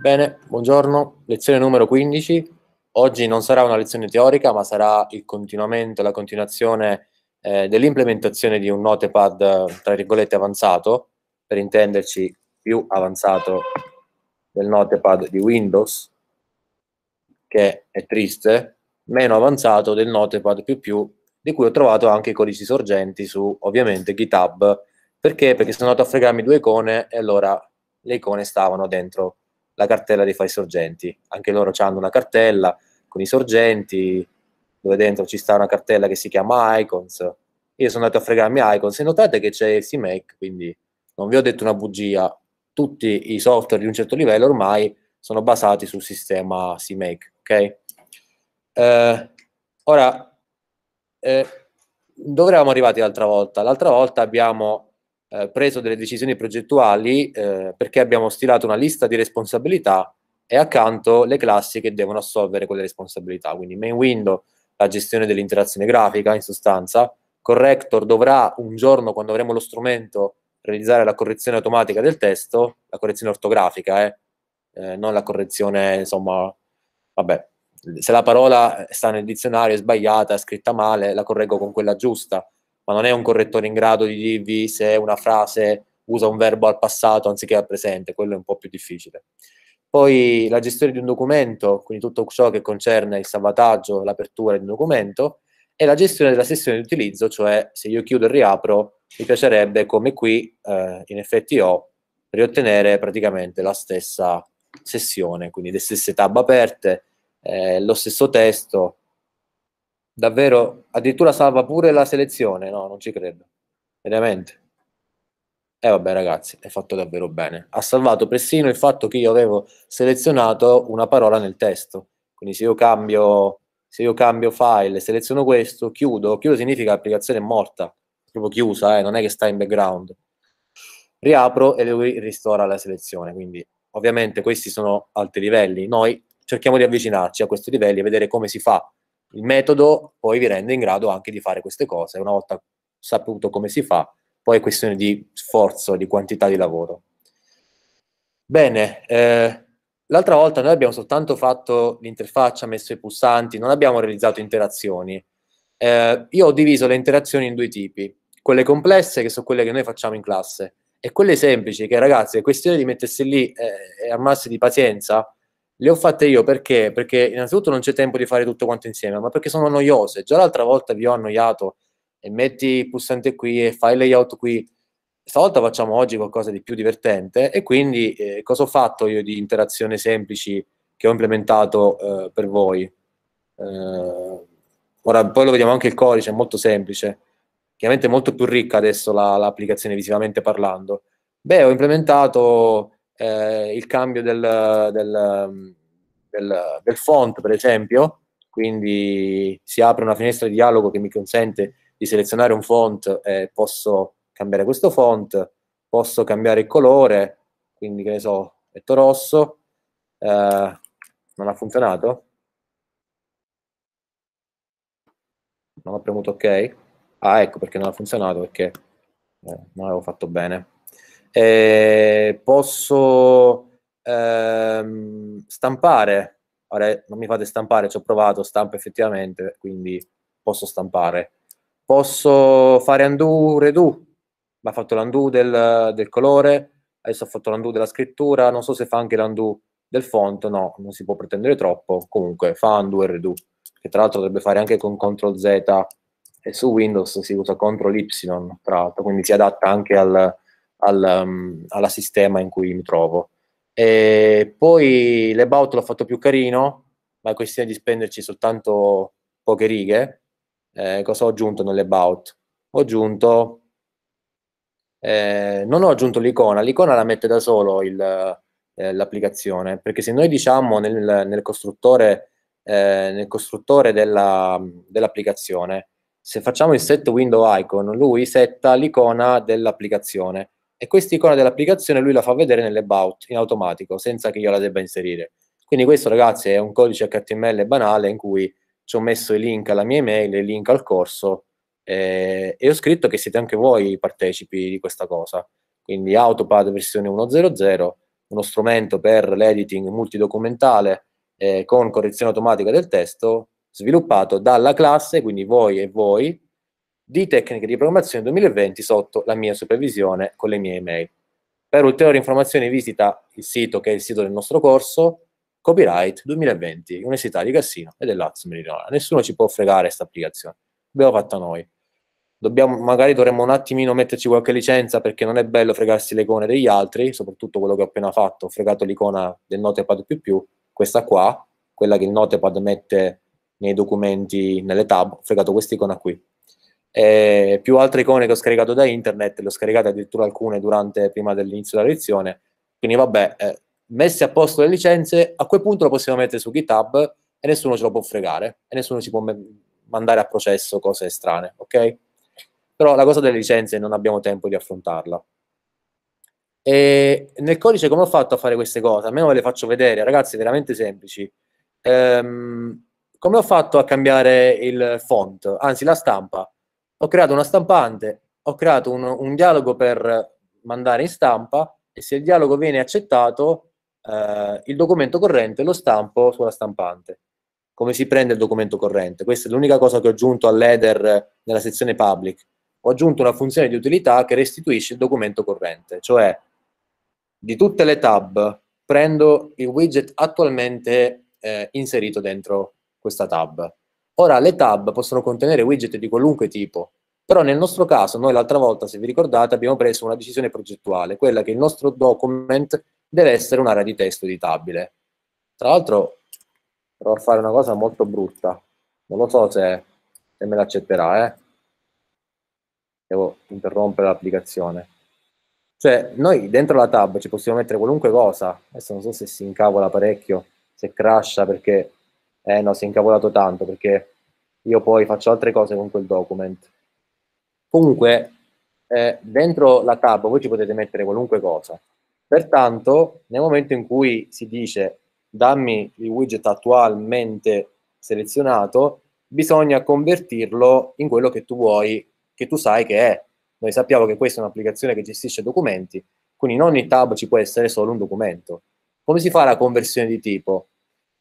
Bene, buongiorno, lezione numero 15. Oggi non sarà una lezione teorica, ma sarà il continuamento, la continuazione eh, dell'implementazione di un notepad, tra virgolette, avanzato, per intenderci più avanzato del notepad di Windows, che è triste, meno avanzato del notepad più più, di cui ho trovato anche i codici sorgenti su, ovviamente, GitHub. Perché? Perché sono andato a fregarmi due icone e allora le icone stavano dentro la cartella dei file sorgenti. Anche loro hanno una cartella con i sorgenti, dove dentro ci sta una cartella che si chiama Icons. Io sono andato a fregarmi Icons e notate che c'è CMake, quindi non vi ho detto una bugia, tutti i software di un certo livello ormai sono basati sul sistema CMake, ok? Eh, ora, eh, dove eravamo arrivati l'altra volta? L'altra volta abbiamo eh, preso delle decisioni progettuali eh, perché abbiamo stilato una lista di responsabilità e accanto le classi che devono assolvere quelle responsabilità. Quindi main window, la gestione dell'interazione grafica in sostanza, corrector dovrà un giorno quando avremo lo strumento realizzare la correzione automatica del testo, la correzione ortografica, eh, eh, non la correzione, insomma, vabbè, se la parola sta nel dizionario è sbagliata, è scritta male, la correggo con quella giusta ma non è un correttore in grado di dirvi se una frase usa un verbo al passato anziché al presente, quello è un po' più difficile. Poi la gestione di un documento, quindi tutto ciò che concerne il salvataggio, l'apertura di un documento, e la gestione della sessione di utilizzo, cioè se io chiudo e riapro, mi piacerebbe, come qui eh, in effetti ho, riottenere praticamente la stessa sessione, quindi le stesse tab aperte, eh, lo stesso testo, Davvero, addirittura salva pure la selezione, no, non ci credo. Veramente. E eh, vabbè ragazzi, è fatto davvero bene. Ha salvato persino il fatto che io avevo selezionato una parola nel testo. Quindi se io cambio, se io cambio file, seleziono questo, chiudo, chiudo significa l'applicazione è morta, proprio chiusa, eh, non è che sta in background. Riapro e lui ristora la selezione, quindi ovviamente questi sono alti livelli. Noi cerchiamo di avvicinarci a questi livelli e vedere come si fa il metodo poi vi rende in grado anche di fare queste cose. Una volta saputo come si fa, poi è questione di sforzo, di quantità di lavoro. Bene, eh, l'altra volta noi abbiamo soltanto fatto l'interfaccia, messo i pulsanti, non abbiamo realizzato interazioni. Eh, io ho diviso le interazioni in due tipi, quelle complesse che sono quelle che noi facciamo in classe e quelle semplici che ragazzi è questione di mettersi lì eh, e armarsi di pazienza le ho fatte io perché? Perché innanzitutto non c'è tempo di fare tutto quanto insieme, ma perché sono noiose. Già l'altra volta vi ho annoiato e metti il pulsante qui e fai il layout qui. Stavolta facciamo oggi qualcosa di più divertente e quindi eh, cosa ho fatto io di interazioni semplici che ho implementato eh, per voi? Eh, ora poi lo vediamo anche il codice, è molto semplice. Chiaramente molto più ricca adesso la, l'applicazione visivamente parlando. Beh, ho implementato eh, il cambio del, del, mm, del, del, font, per esempio, quindi si apre una finestra di dialogo che mi consente di selezionare un font e posso cambiare questo font, posso cambiare il colore, quindi che ne so, metto rosso, eh, non ha funzionato? Non ho premuto ok? Ah, ecco perché non ha funzionato, perché eh, non avevo fatto bene. Eh, posso ehm, stampare. Ora eh, non mi fate stampare, ci ho provato, stampo effettivamente, quindi posso stampare. Posso fare undo, redo. mi ha fatto l'undo del, del colore, adesso ha fatto l'undo della scrittura, non so se fa anche l'undo del font, no, non si può pretendere troppo, comunque fa undo e redo, che tra l'altro dovrebbe fare anche con CTRL Z e su Windows si usa CTRL Y, tra l'altro, quindi si adatta anche al, al, um, alla sistema in cui mi trovo. E poi l'about l'ho fatto più carino, ma è questione di spenderci soltanto poche righe. Eh, cosa ho aggiunto nell'about? Ho aggiunto... Eh, non ho aggiunto l'icona, l'icona la mette da solo il, eh, l'applicazione, perché se noi diciamo nel, nel costruttore, eh, nel costruttore della, dell'applicazione, se facciamo il set window icon, lui setta l'icona dell'applicazione e questa icona dell'applicazione lui la fa vedere nell'about in automatico, senza che io la debba inserire. Quindi questo ragazzi è un codice HTML banale in cui ci ho messo i link alla mia email, i link al corso eh, e ho scritto che siete anche voi partecipi di questa cosa. Quindi Autopad versione 1.0.0, uno strumento per l'editing multidocumentale eh, con correzione automatica del testo sviluppato dalla classe, quindi voi e voi, di tecniche di programmazione 2020 sotto la mia supervisione con le mie email. Per ulteriori informazioni visita il sito che è il sito del nostro corso, Copyright 2020, Università di Cassino e dell'Azio Meridionale. Nessuno ci può fregare questa applicazione, l'abbiamo fatta noi. Dobbiamo, magari dovremmo un attimino metterci qualche licenza perché non è bello fregarsi le icone degli altri, soprattutto quello che ho appena fatto, ho fregato l'icona del Notepad++, questa qua, quella che il Notepad mette nei documenti, nelle tab, ho fregato questa icona qui eh, più altre icone che ho scaricato da internet, le ho scaricate addirittura alcune durante, prima dell'inizio della lezione, quindi vabbè, eh, messe a posto le licenze, a quel punto lo possiamo mettere su GitHub e nessuno ce lo può fregare, e nessuno ci può me- mandare a processo cose strane, ok? Però la cosa delle licenze non abbiamo tempo di affrontarla. E nel codice come ho fatto a fare queste cose? Almeno ve le faccio vedere, ragazzi, veramente semplici. Ehm, come ho fatto a cambiare il font, anzi la stampa? ho creato una stampante, ho creato un, un dialogo per mandare in stampa e se il dialogo viene accettato, eh, il documento corrente lo stampo sulla stampante. Come si prende il documento corrente? Questa è l'unica cosa che ho aggiunto all'header nella sezione public. Ho aggiunto una funzione di utilità che restituisce il documento corrente, cioè di tutte le tab prendo il widget attualmente eh, inserito dentro questa tab. Ora, le tab possono contenere widget di qualunque tipo, però nel nostro caso, noi l'altra volta, se vi ricordate, abbiamo preso una decisione progettuale, quella che il nostro document deve essere un'area di testo editabile. Tra l'altro, provo a fare una cosa molto brutta. Non lo so se, se me l'accetterà, eh. Devo interrompere l'applicazione. Cioè, noi dentro la tab ci possiamo mettere qualunque cosa. Adesso non so se si incavola parecchio, se crasha, perché eh no, si è incavolato tanto perché io poi faccio altre cose con quel document. Comunque, eh, dentro la tab voi ci potete mettere qualunque cosa. Pertanto, nel momento in cui si dice dammi il widget attualmente selezionato, bisogna convertirlo in quello che tu vuoi, che tu sai che è. Noi sappiamo che questa è un'applicazione che gestisce documenti, quindi in ogni tab ci può essere solo un documento. Come si fa la conversione di tipo?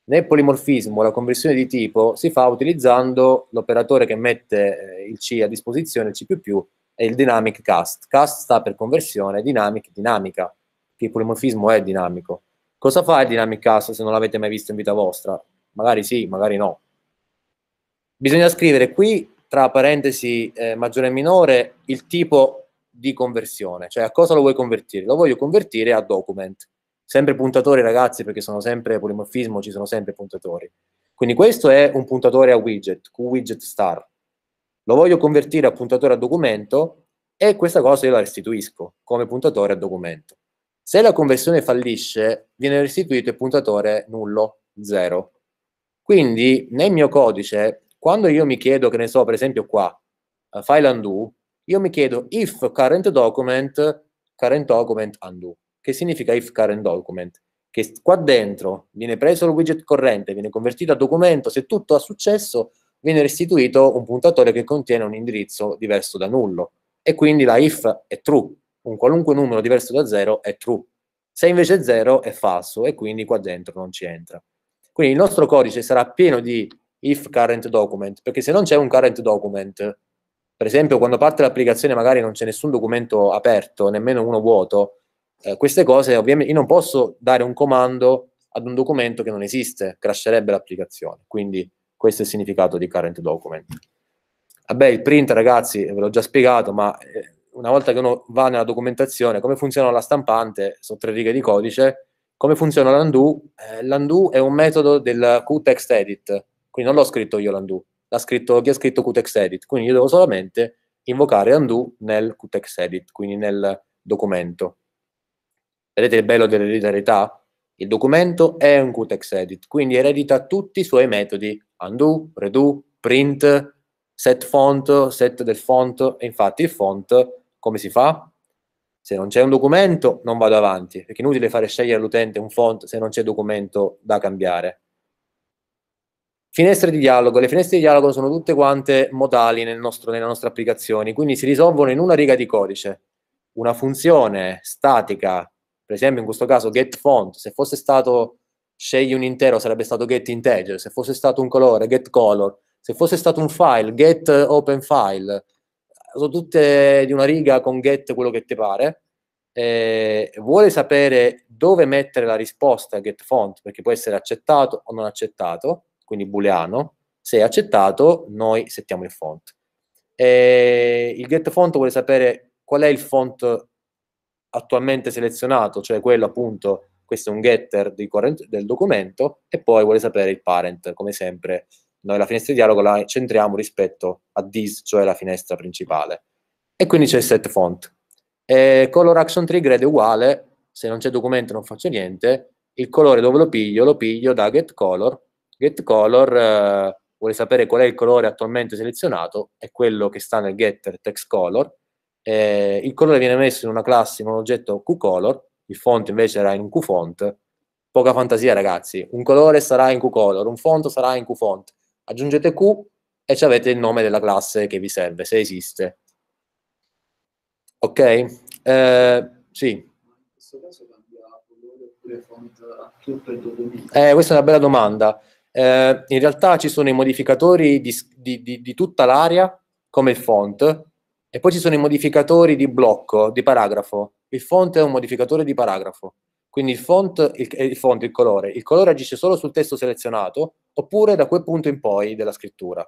Nel polimorfismo la conversione di tipo si fa utilizzando l'operatore che mette eh, il C a disposizione, il C++, e il dynamic cast. Cast sta per conversione, dynamic, dinamica, che il polimorfismo è dinamico. Cosa fa il dynamic cast se non l'avete mai visto in vita vostra? Magari sì, magari no. Bisogna scrivere qui, tra parentesi eh, maggiore e minore, il tipo di conversione, cioè a cosa lo vuoi convertire? Lo voglio convertire a document sempre puntatori ragazzi perché sono sempre polimorfismo, ci sono sempre puntatori. Quindi questo è un puntatore a widget, widget star. Lo voglio convertire a puntatore a documento e questa cosa io la restituisco come puntatore a documento. Se la conversione fallisce, viene restituito il puntatore nullo, zero Quindi nel mio codice, quando io mi chiedo, che ne so, per esempio qua, eh, file undo, io mi chiedo if current document, current document undo che significa if current document, che qua dentro viene preso il widget corrente, viene convertito a documento, se tutto ha successo viene restituito un puntatore che contiene un indirizzo diverso da nullo e quindi la if è true, un qualunque numero diverso da zero è true, se invece è zero è falso e quindi qua dentro non ci entra. Quindi il nostro codice sarà pieno di if current document, perché se non c'è un current document, per esempio quando parte l'applicazione magari non c'è nessun documento aperto, nemmeno uno vuoto, eh, queste cose ovviamente io non posso dare un comando ad un documento che non esiste, crasherebbe l'applicazione. Quindi questo è il significato di current document. Vabbè, il print ragazzi ve l'ho già spiegato, ma eh, una volta che uno va nella documentazione, come funziona la stampante, sono tre righe di codice, come funziona l'undo? Eh, l'undo è un metodo del qtextedit, quindi non l'ho scritto io l'undo, l'ha scritto chi ha scritto qtextedit, quindi io devo solamente invocare undo nel qtextedit, quindi nel documento. Vedete il bello dell'ereditarietà? Il documento è un Qtex edit, quindi eredita tutti i suoi metodi undo, redo, print, set font, set del font. E infatti il font come si fa? Se non c'è un documento non vado avanti, perché è inutile fare scegliere all'utente un font se non c'è documento da cambiare. Finestre di dialogo. Le finestre di dialogo sono tutte quante modali nel nostro, nella nostra applicazione, quindi si risolvono in una riga di codice. Una funzione statica per esempio, in questo caso, get font, se fosse stato scegli un intero sarebbe stato get integer, se fosse stato un colore, get color, se fosse stato un file, get open file, sono tutte di una riga con get quello che ti pare, eh, vuole sapere dove mettere la risposta get font, perché può essere accettato o non accettato, quindi booleano, se è accettato noi settiamo il font. Eh, il get font vuole sapere qual è il font attualmente selezionato, cioè quello appunto, questo è un getter current, del documento, e poi vuole sapere il parent, come sempre. Noi la finestra di dialogo la centriamo rispetto a this, cioè la finestra principale. E quindi c'è il set font. E color action trigger è uguale, se non c'è documento non faccio niente, il colore dove lo piglio? Lo piglio da get color, get color eh, vuole sapere qual è il colore attualmente selezionato, è quello che sta nel getter text color, eh, il colore viene messo in una classe, in un oggetto QColor, il font invece era in QFont, poca fantasia ragazzi, un colore sarà in QColor, un font sarà in QFont, aggiungete Q e ci avete il nome della classe che vi serve, se esiste. Ok? Eh, sì. Eh, questa è una bella domanda. Eh, in realtà ci sono i modificatori di, di, di, di tutta l'area, come il font, e poi ci sono i modificatori di blocco, di paragrafo. Il font è un modificatore di paragrafo. Quindi il font, il, eh, il font, il colore. Il colore agisce solo sul testo selezionato oppure da quel punto in poi della scrittura.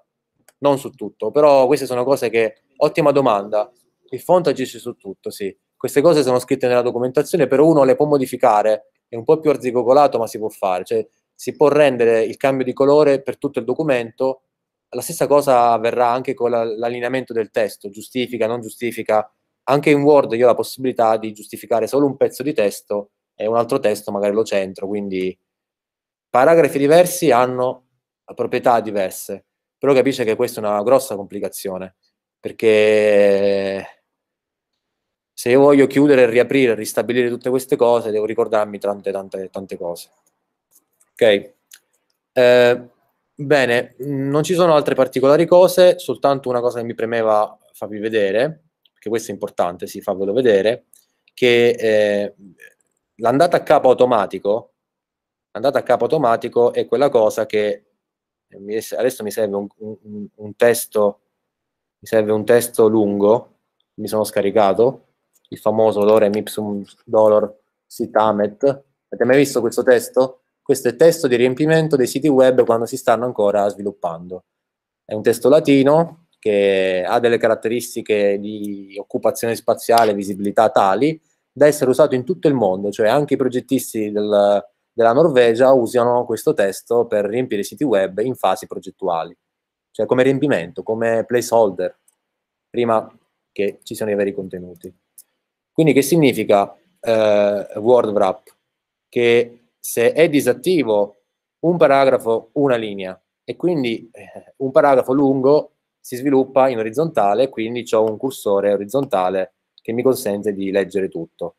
Non su tutto, però queste sono cose che... Ottima domanda. Il font agisce su tutto, sì. Queste cose sono scritte nella documentazione, però uno le può modificare. È un po' più arzigogolato, ma si può fare. Cioè, si può rendere il cambio di colore per tutto il documento la stessa cosa avverrà anche con la, l'allineamento del testo, giustifica, non giustifica. Anche in Word io ho la possibilità di giustificare solo un pezzo di testo e un altro testo magari lo centro, quindi paragrafi diversi hanno proprietà diverse, però capisce che questa è una grossa complicazione, perché se io voglio chiudere, riaprire, ristabilire tutte queste cose, devo ricordarmi tante, tante, tante cose. Ok? Eh, Bene, non ci sono altre particolari cose, soltanto una cosa che mi premeva farvi vedere, che questo è importante, sì, farvelo vedere, che eh, l'andata a capo automatico, l'andata a capo automatico è quella cosa che adesso mi serve un, un, un, testo, mi serve un testo lungo, mi sono scaricato, il famoso lorem ipsum dolor sitamet. Avete mai visto questo testo? Questo è testo di riempimento dei siti web quando si stanno ancora sviluppando. È un testo latino che ha delle caratteristiche di occupazione spaziale, visibilità tali da essere usato in tutto il mondo, cioè anche i progettisti del, della Norvegia usano questo testo per riempire i siti web in fasi progettuali, cioè come riempimento, come placeholder, prima che ci siano i veri contenuti. Quindi che significa eh, WordWrap? Che se è disattivo un paragrafo, una linea, e quindi eh, un paragrafo lungo si sviluppa in orizzontale, quindi ho un cursore orizzontale che mi consente di leggere tutto.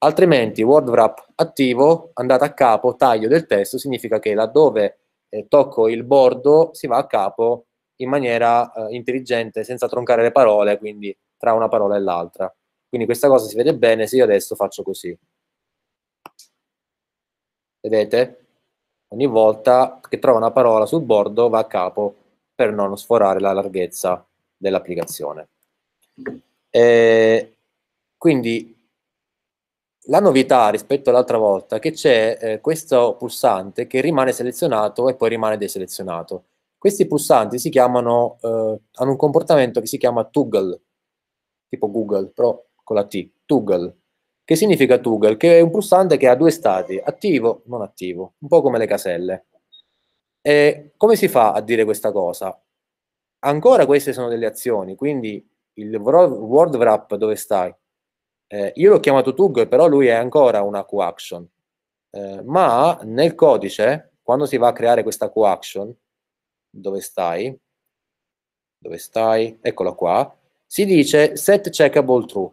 Altrimenti word wrap attivo, andata a capo, taglio del testo, significa che laddove eh, tocco il bordo si va a capo in maniera eh, intelligente, senza troncare le parole, quindi tra una parola e l'altra. Quindi questa cosa si vede bene se io adesso faccio così vedete? Ogni volta che trova una parola sul bordo va a capo per non sforare la larghezza dell'applicazione. Eh, quindi la novità rispetto all'altra volta è che c'è eh, questo pulsante che rimane selezionato e poi rimane deselezionato. Questi pulsanti si chiamano, eh, hanno un comportamento che si chiama toggle, tipo Google, però con la T, toggle. Che significa toggle? Che è un pulsante che ha due stati, attivo, non attivo, un po' come le caselle. E come si fa a dire questa cosa? Ancora queste sono delle azioni, quindi il word wrap dove stai? Eh, io l'ho chiamato toggle, però lui è ancora una coaction. Eh, ma nel codice, quando si va a creare questa coaction, dove stai? Dove stai? Eccola qua. Si dice set checkable true.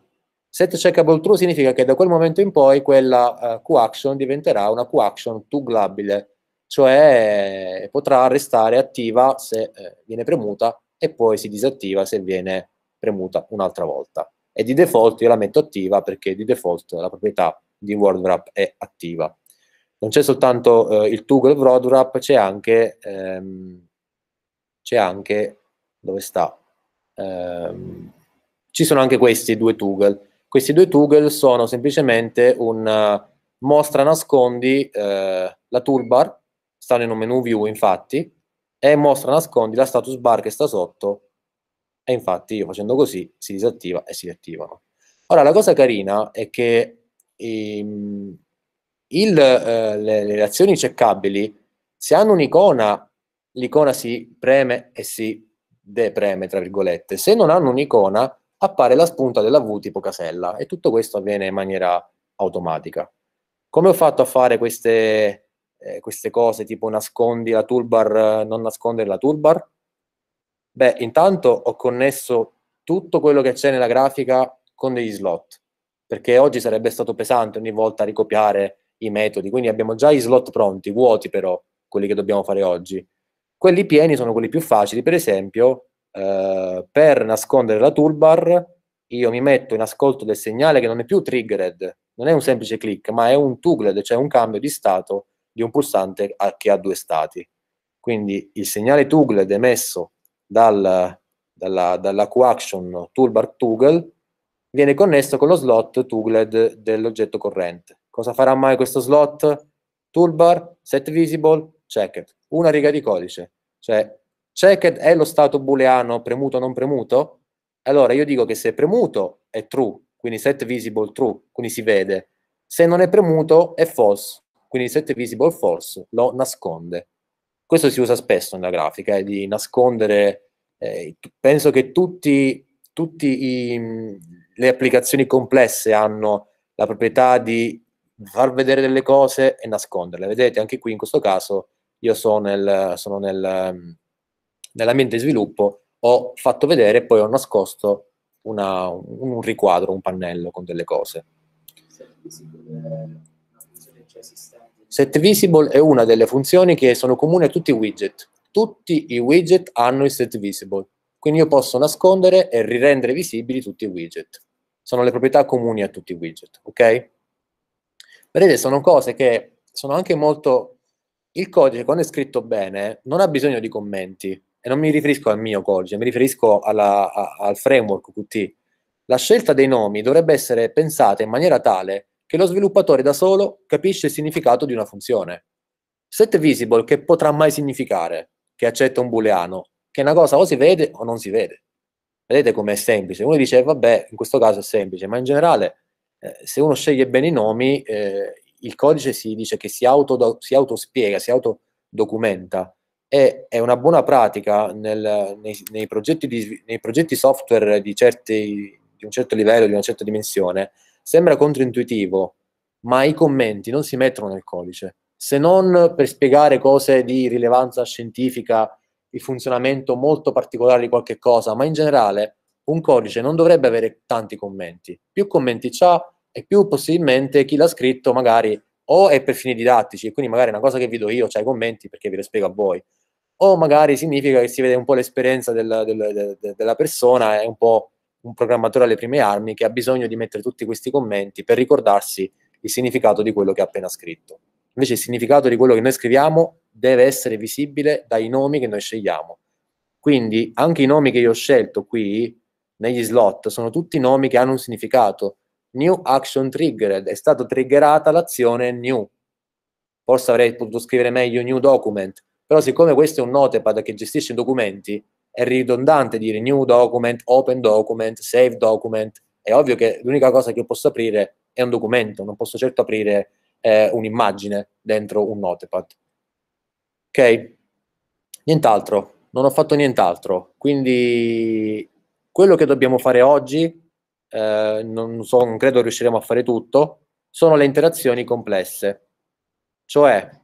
Set checkable true significa che da quel momento in poi quella uh, eh, Q-action diventerà una Q-action togglabile, cioè eh, potrà restare attiva se eh, viene premuta e poi si disattiva se viene premuta un'altra volta. E di default io la metto attiva perché di default la proprietà di WordWrap è attiva. Non c'è soltanto eh, il toggle WordWrap, c'è anche, ehm, c'è anche, dove sta? Ehm, ci sono anche questi due toggle questi due toggle sono semplicemente un eh, mostra nascondi eh, la toolbar, stanno in un menu view infatti, e mostra nascondi la status bar che sta sotto, e infatti io facendo così si disattiva e si riattivano. Ora la cosa carina è che ehm, il, eh, le, le azioni checkabili, se hanno un'icona, l'icona si preme e si depreme, tra virgolette. Se non hanno un'icona, appare la spunta della V tipo casella e tutto questo avviene in maniera automatica. Come ho fatto a fare queste, eh, queste cose tipo nascondi la toolbar, non nascondere la toolbar? Beh, intanto ho connesso tutto quello che c'è nella grafica con degli slot, perché oggi sarebbe stato pesante ogni volta ricopiare i metodi, quindi abbiamo già i slot pronti, vuoti però, quelli che dobbiamo fare oggi. Quelli pieni sono quelli più facili, per esempio eh, per nascondere la toolbar io mi metto in ascolto del segnale che non è più triggered, non è un semplice click, ma è un toggled, cioè un cambio di stato di un pulsante a, che ha due stati. Quindi il segnale toggled emesso dal, dalla, dalla q toolbar toggle viene connesso con lo slot toggled dell'oggetto corrente. Cosa farà mai questo slot? Toolbar, set visible, checked. Una riga di codice, cioè c'è che è lo stato booleano premuto o non premuto? Allora io dico che se è premuto è true, quindi set visible true, quindi si vede. Se non è premuto è false, quindi set visible false lo nasconde. Questo si usa spesso nella grafica, è eh, di nascondere, eh, penso che tutte mm, le applicazioni complesse hanno la proprietà di far vedere delle cose e nasconderle. Vedete, anche qui in questo caso io sono nel, sono nel mm, nell'ambiente di sviluppo ho fatto vedere e poi ho nascosto una, un riquadro, un pannello con delle cose. Set visible è una delle funzioni che sono comuni a tutti i widget. Tutti i widget hanno il set visible, quindi io posso nascondere e rirendere visibili tutti i widget. Sono le proprietà comuni a tutti i widget, ok? Vedete, sono cose che sono anche molto... Il codice, quando è scritto bene, non ha bisogno di commenti, e non mi riferisco al mio codice, cioè mi riferisco alla, a, al framework Qt, la scelta dei nomi dovrebbe essere pensata in maniera tale che lo sviluppatore da solo capisce il significato di una funzione. Set visible che potrà mai significare che accetta un booleano, che una cosa o si vede o non si vede. Vedete com'è semplice? Uno dice, vabbè, in questo caso è semplice, ma in generale, eh, se uno sceglie bene i nomi, eh, il codice si dice che si, autodo- si autospiega, si autodocumenta e è una buona pratica nel, nei, nei, progetti di, nei, progetti software di, certi, di un certo livello, di una certa dimensione, sembra controintuitivo, ma i commenti non si mettono nel codice, se non per spiegare cose di rilevanza scientifica, il funzionamento molto particolare di qualche cosa, ma in generale un codice non dovrebbe avere tanti commenti. Più commenti c'ha e più possibilmente chi l'ha scritto magari o è per fini didattici, quindi magari è una cosa che vi do io, cioè i commenti perché ve le spiego a voi, o magari significa che si vede un po' l'esperienza del, del, del, della persona, è un po' un programmatore alle prime armi che ha bisogno di mettere tutti questi commenti per ricordarsi il significato di quello che ha appena scritto. Invece il significato di quello che noi scriviamo deve essere visibile dai nomi che noi scegliamo. Quindi anche i nomi che io ho scelto qui negli slot sono tutti nomi che hanno un significato. New action triggered, è stata triggerata l'azione new. Forse avrei potuto scrivere meglio new document, però siccome questo è un notepad che gestisce i documenti, è ridondante dire new document, open document, save document. È ovvio che l'unica cosa che posso aprire è un documento, non posso certo aprire eh, un'immagine dentro un notepad. Ok? Nient'altro, non ho fatto nient'altro. Quindi quello che dobbiamo fare oggi, eh, non, so, non credo riusciremo a fare tutto, sono le interazioni complesse. Cioè,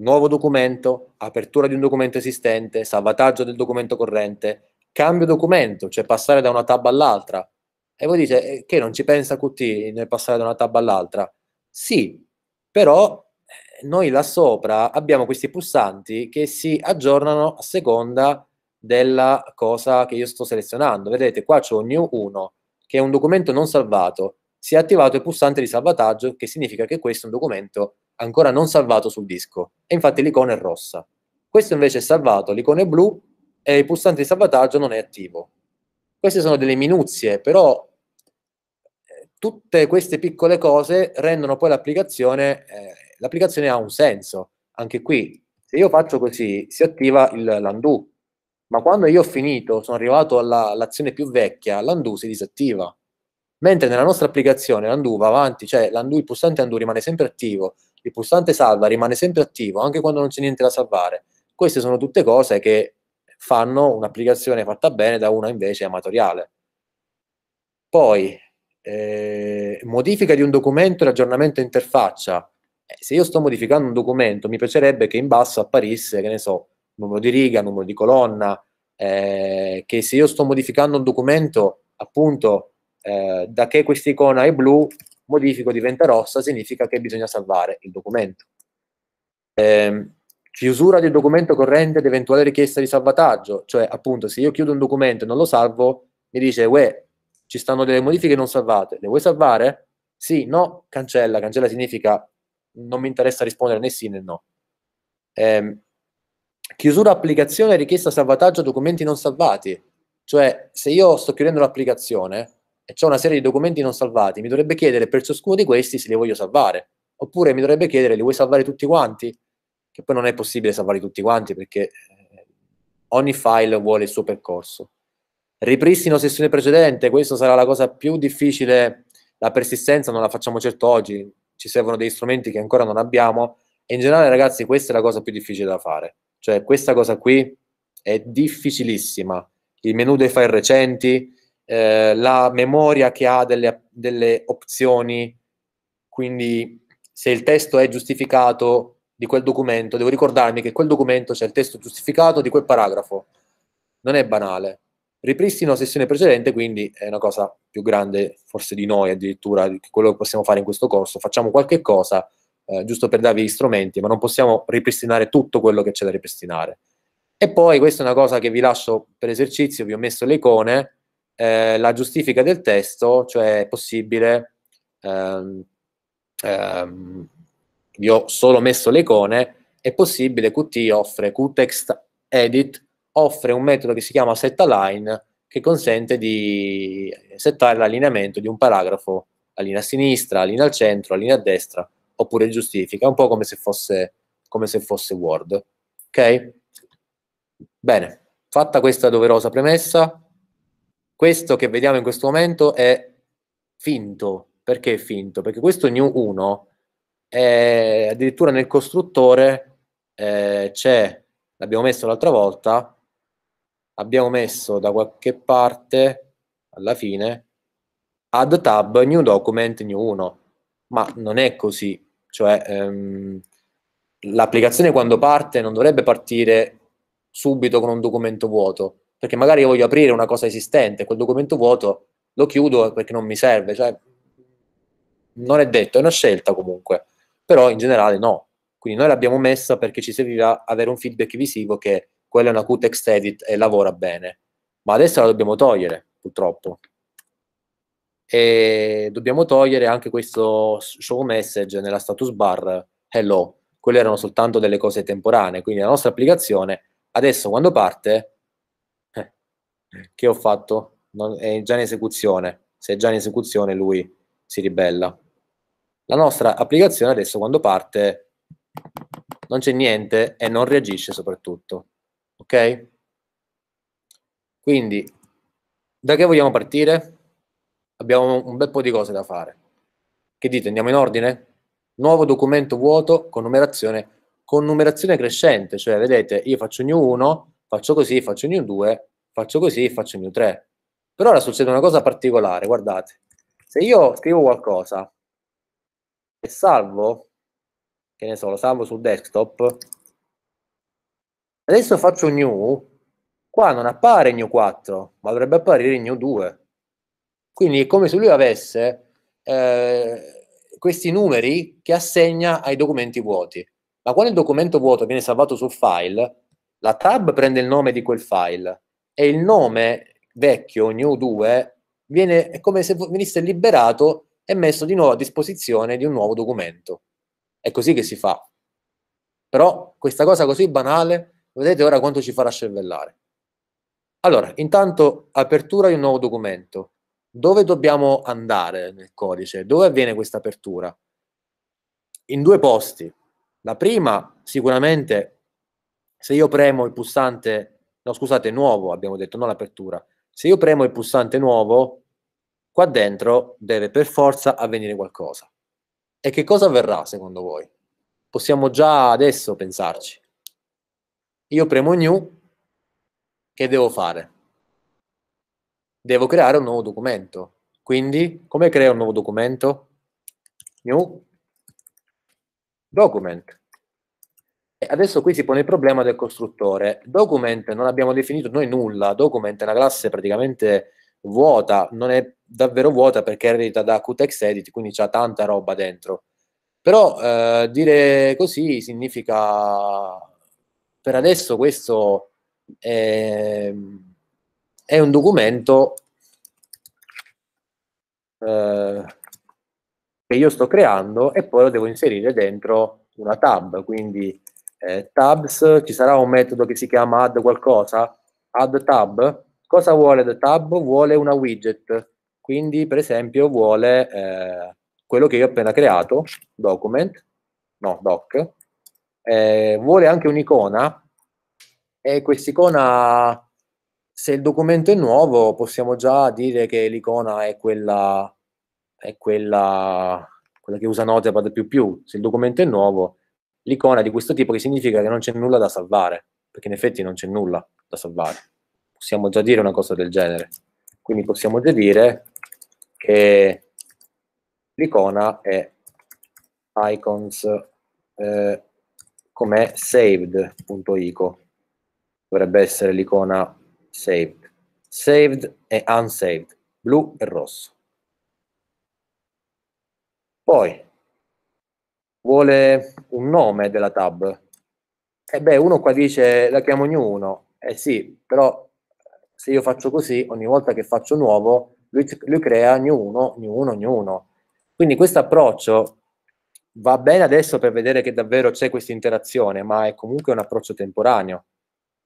nuovo documento, apertura di un documento esistente, salvataggio del documento corrente, cambio documento, cioè passare da una tab all'altra. E voi dite, eh, che non ci pensa Qt nel passare da una tab all'altra? Sì, però eh, noi là sopra abbiamo questi pulsanti che si aggiornano a seconda della cosa che io sto selezionando. Vedete, qua c'è un New 1, che è un documento non salvato. Si è attivato il pulsante di salvataggio, che significa che questo è un documento ancora non salvato sul disco e infatti l'icona è rossa. Questo invece è salvato, l'icona è blu e il pulsante di salvataggio non è attivo. Queste sono delle minuzie, però eh, tutte queste piccole cose rendono poi l'applicazione, eh, l'applicazione ha un senso. Anche qui, se io faccio così, si attiva il, l'undo, ma quando io ho finito, sono arrivato alla, all'azione più vecchia, l'undo si disattiva. Mentre nella nostra applicazione l'undo va avanti, cioè l'undo, il pulsante undo rimane sempre attivo, il pulsante salva rimane sempre attivo anche quando non c'è niente da salvare. Queste sono tutte cose che fanno un'applicazione fatta bene da una invece amatoriale. Poi, eh, modifica di un documento e aggiornamento interfaccia. Eh, se io sto modificando un documento, mi piacerebbe che in basso apparisse, che ne so, numero di riga, numero di colonna, eh, che se io sto modificando un documento, appunto, eh, da che questa icona è blu, modifico diventa rossa, significa che bisogna salvare il documento. Eh, chiusura del documento corrente ed eventuale richiesta di salvataggio, cioè appunto se io chiudo un documento e non lo salvo, mi dice, uè, ci stanno delle modifiche non salvate, le vuoi salvare? Sì, no, cancella, cancella significa non mi interessa rispondere né sì né no. Eh, chiusura applicazione richiesta salvataggio documenti non salvati, cioè se io sto chiudendo l'applicazione e ho una serie di documenti non salvati, mi dovrebbe chiedere per ciascuno di questi se li voglio salvare, oppure mi dovrebbe chiedere li vuoi salvare tutti quanti? Che poi non è possibile salvare tutti quanti perché eh, ogni file vuole il suo percorso. Ripristino sessione precedente, questa sarà la cosa più difficile, la persistenza non la facciamo certo oggi, ci servono degli strumenti che ancora non abbiamo e in generale ragazzi questa è la cosa più difficile da fare, cioè questa cosa qui è difficilissima, il menu dei file recenti, eh, la memoria che ha delle, delle opzioni, quindi se il testo è giustificato di quel documento, devo ricordarmi che quel documento c'è il testo giustificato di quel paragrafo. Non è banale. Ripristino sessione precedente, quindi è una cosa più grande forse di noi addirittura, di quello che possiamo fare in questo corso. Facciamo qualche cosa eh, giusto per darvi gli strumenti, ma non possiamo ripristinare tutto quello che c'è da ripristinare. E poi questa è una cosa che vi lascio per esercizio, vi ho messo le icone, eh, la giustifica del testo, cioè è possibile, ehm, ehm, io ho solo messo le icone, è possibile Qt offre, Qtext Edit offre un metodo che si chiama setAlign che consente di settare l'allineamento di un paragrafo allinea a sinistra, allinea al centro, allinea a destra, oppure giustifica, un po' come se fosse, come se fosse Word. Ok? Bene, fatta questa doverosa premessa, questo che vediamo in questo momento è finto. Perché è finto? Perché questo new 1 è addirittura nel costruttore eh, c'è, l'abbiamo messo l'altra volta, abbiamo messo da qualche parte alla fine add tab new document new 1 ma non è così cioè ehm, l'applicazione quando parte non dovrebbe partire subito con un documento vuoto perché magari io voglio aprire una cosa esistente, quel documento vuoto lo chiudo perché non mi serve, cioè, non è detto, è una scelta comunque, però in generale no. Quindi noi l'abbiamo messa perché ci serviva avere un feedback visivo che quella è una Qtext edit e lavora bene, ma adesso la dobbiamo togliere purtroppo. E dobbiamo togliere anche questo show message nella status bar hello, quelle erano soltanto delle cose temporanee, quindi la nostra applicazione adesso quando parte che ho fatto? Non, è già in esecuzione. Se è già in esecuzione, lui si ribella. La nostra applicazione adesso quando parte non c'è niente e non reagisce soprattutto. Ok? Quindi, da che vogliamo partire? Abbiamo un bel po' di cose da fare. Che dite? Andiamo in ordine? Nuovo documento vuoto con numerazione, con numerazione crescente, cioè vedete, io faccio new 1, faccio così, faccio new 2, faccio così e faccio new 3. Però ora succede una cosa particolare, guardate. Se io scrivo qualcosa e salvo, che ne so, lo salvo sul desktop, adesso faccio new, qua non appare new 4, ma dovrebbe apparire new 2. Quindi è come se lui avesse eh, questi numeri che assegna ai documenti vuoti. Ma quando il documento vuoto viene salvato sul file, la tab prende il nome di quel file, e il nome vecchio New 2 viene, è come se venisse liberato e messo di nuovo a disposizione di un nuovo documento. È così che si fa. Però questa cosa così banale, vedete ora quanto ci farà scervellare. Allora, intanto apertura di un nuovo documento. Dove dobbiamo andare nel codice? Dove avviene questa apertura? In due posti. La prima, sicuramente, se io premo il pulsante No, scusate, nuovo abbiamo detto, non l'apertura. Se io premo il pulsante nuovo, qua dentro deve per forza avvenire qualcosa. E che cosa avverrà secondo voi? Possiamo già adesso pensarci. Io premo new, che devo fare? Devo creare un nuovo documento. Quindi, come creo un nuovo documento? New document. Adesso qui si pone il problema del costruttore. Document non abbiamo definito noi nulla, document è una classe praticamente vuota, non è davvero vuota perché è eredita da Qtex Edit, quindi c'ha tanta roba dentro. Però eh, dire così significa per adesso questo è, è un documento eh, che io sto creando e poi lo devo inserire dentro una tab, quindi eh, tabs, ci sarà un metodo che si chiama add qualcosa, add tab. Cosa vuole add tab? Vuole una widget, quindi per esempio vuole eh, quello che io ho appena creato, document, no, doc, eh, vuole anche un'icona e quest'icona, se il documento è nuovo, possiamo già dire che l'icona è quella, è quella, quella che usa Notepad più, se il documento è nuovo l'icona di questo tipo che significa che non c'è nulla da salvare, perché in effetti non c'è nulla da salvare. Possiamo già dire una cosa del genere. Quindi possiamo già dire che l'icona è icons eh, come saved.ico. Dovrebbe essere l'icona saved. Saved e unsaved, blu e rosso. Poi vuole un nome della tab. E beh, uno qua dice la chiamo new 1. Eh sì, però se io faccio così, ogni volta che faccio nuovo, lui, lui crea new 1, new 1, new 1. Quindi questo approccio va bene adesso per vedere che davvero c'è questa interazione, ma è comunque un approccio temporaneo.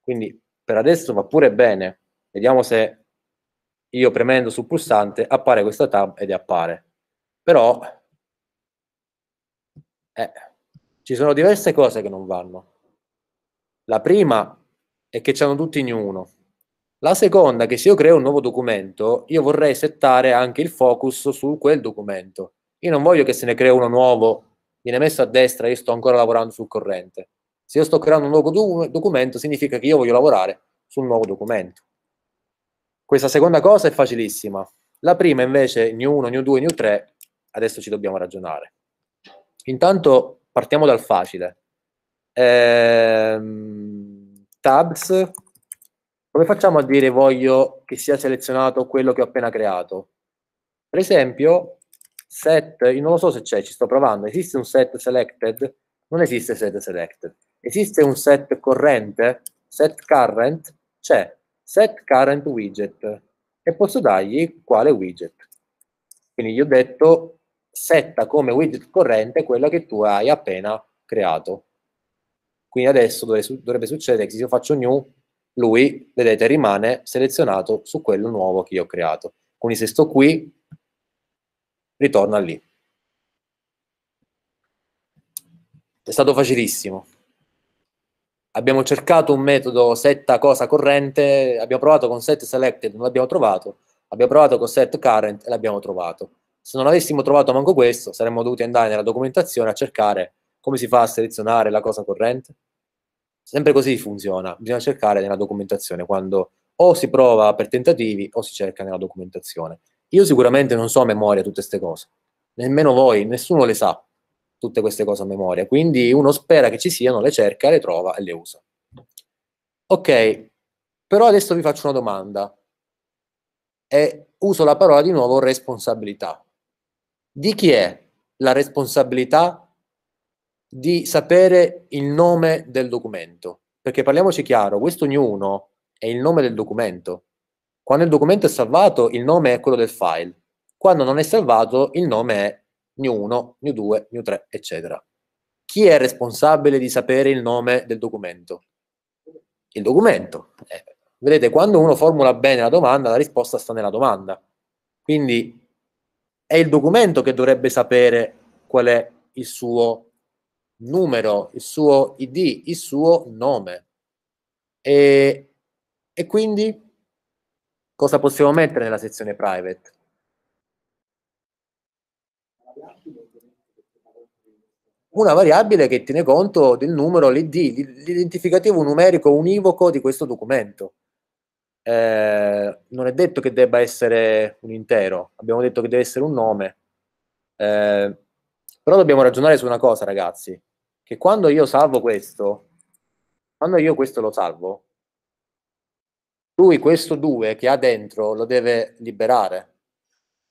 Quindi per adesso va pure bene. Vediamo se io premendo sul pulsante appare questa tab ed appare. Però eh, ci sono diverse cose che non vanno. La prima è che c'hanno tutti in uno. La seconda è che se io creo un nuovo documento, io vorrei settare anche il focus su quel documento. Io non voglio che se ne crea uno nuovo, viene messo a destra, io sto ancora lavorando sul corrente. Se io sto creando un nuovo do documento, significa che io voglio lavorare sul nuovo documento. Questa seconda cosa è facilissima. La prima invece, new 1, new 2, new 3, adesso ci dobbiamo ragionare. Intanto partiamo dal facile. Ehm, tabs, come facciamo a dire voglio che sia selezionato quello che ho appena creato? Per esempio, set, io non lo so se c'è, ci sto provando, esiste un set selected? Non esiste set selected. Esiste un set corrente? Set current? C'è. Set current widget. E posso dargli quale widget. Quindi gli ho detto setta come widget corrente quella che tu hai appena creato. Quindi adesso dovrebbe succedere che se io faccio new, lui, vedete, rimane selezionato su quello nuovo che io ho creato. Quindi se sto qui, ritorna lì. È stato facilissimo. Abbiamo cercato un metodo setta cosa corrente, abbiamo provato con set selected, non l'abbiamo trovato, abbiamo provato con set current e l'abbiamo trovato se non avessimo trovato manco questo, saremmo dovuti andare nella documentazione a cercare come si fa a selezionare la cosa corrente. Sempre così funziona, bisogna cercare nella documentazione, quando o si prova per tentativi o si cerca nella documentazione. Io sicuramente non so a memoria tutte queste cose, nemmeno voi, nessuno le sa tutte queste cose a memoria, quindi uno spera che ci siano, le cerca, le trova e le usa. Ok, però adesso vi faccio una domanda e uso la parola di nuovo responsabilità. Di chi è la responsabilità di sapere il nome del documento? Perché parliamoci chiaro, questo ognuno è il nome del documento. Quando il documento è salvato, il nome è quello del file. Quando non è salvato, il nome è new 1, new 2, new 3, eccetera. Chi è responsabile di sapere il nome del documento? Il documento. Eh, vedete, quando uno formula bene la domanda, la risposta sta nella domanda. Quindi è il documento che dovrebbe sapere qual è il suo numero, il suo ID, il suo nome. E, e quindi cosa possiamo mettere nella sezione private? Una variabile che tiene conto del numero, l'ID, l'identificativo numerico univoco di questo documento eh, non è detto che debba essere un intero, abbiamo detto che deve essere un nome. Eh, però dobbiamo ragionare su una cosa, ragazzi, che quando io salvo questo, quando io questo lo salvo, lui questo 2 che ha dentro lo deve liberare,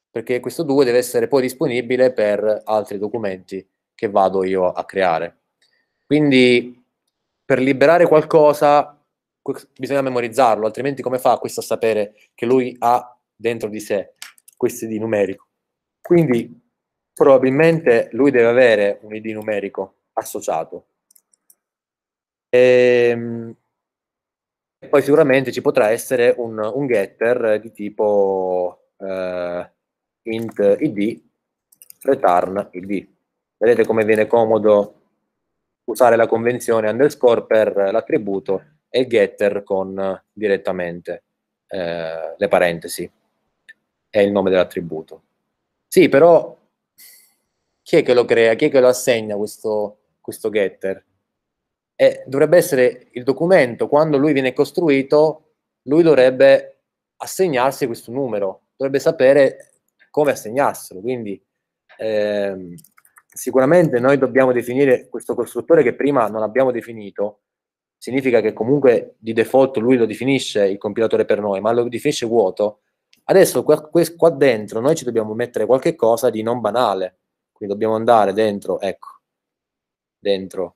perché questo 2 deve essere poi disponibile per altri documenti che vado io a creare. Quindi per liberare qualcosa bisogna memorizzarlo, altrimenti come fa questo a sapere che lui ha dentro di sé questo ID numerico? Quindi probabilmente lui deve avere un ID numerico associato. E, ehm, e poi sicuramente ci potrà essere un, un getter di tipo eh, int id return id. Vedete come viene comodo usare la convenzione underscore per l'attributo e il getter con direttamente eh, le parentesi e il nome dell'attributo. Sì, però chi è che lo crea, chi è che lo assegna questo, questo getter? E eh, dovrebbe essere il documento, quando lui viene costruito, lui dovrebbe assegnarsi questo numero, dovrebbe sapere come assegnarselo. Quindi ehm, sicuramente noi dobbiamo definire questo costruttore che prima non abbiamo definito, significa che comunque di default lui lo definisce il compilatore per noi, ma lo definisce vuoto. Adesso qua, qua dentro noi ci dobbiamo mettere qualche cosa di non banale, quindi dobbiamo andare dentro, ecco, dentro,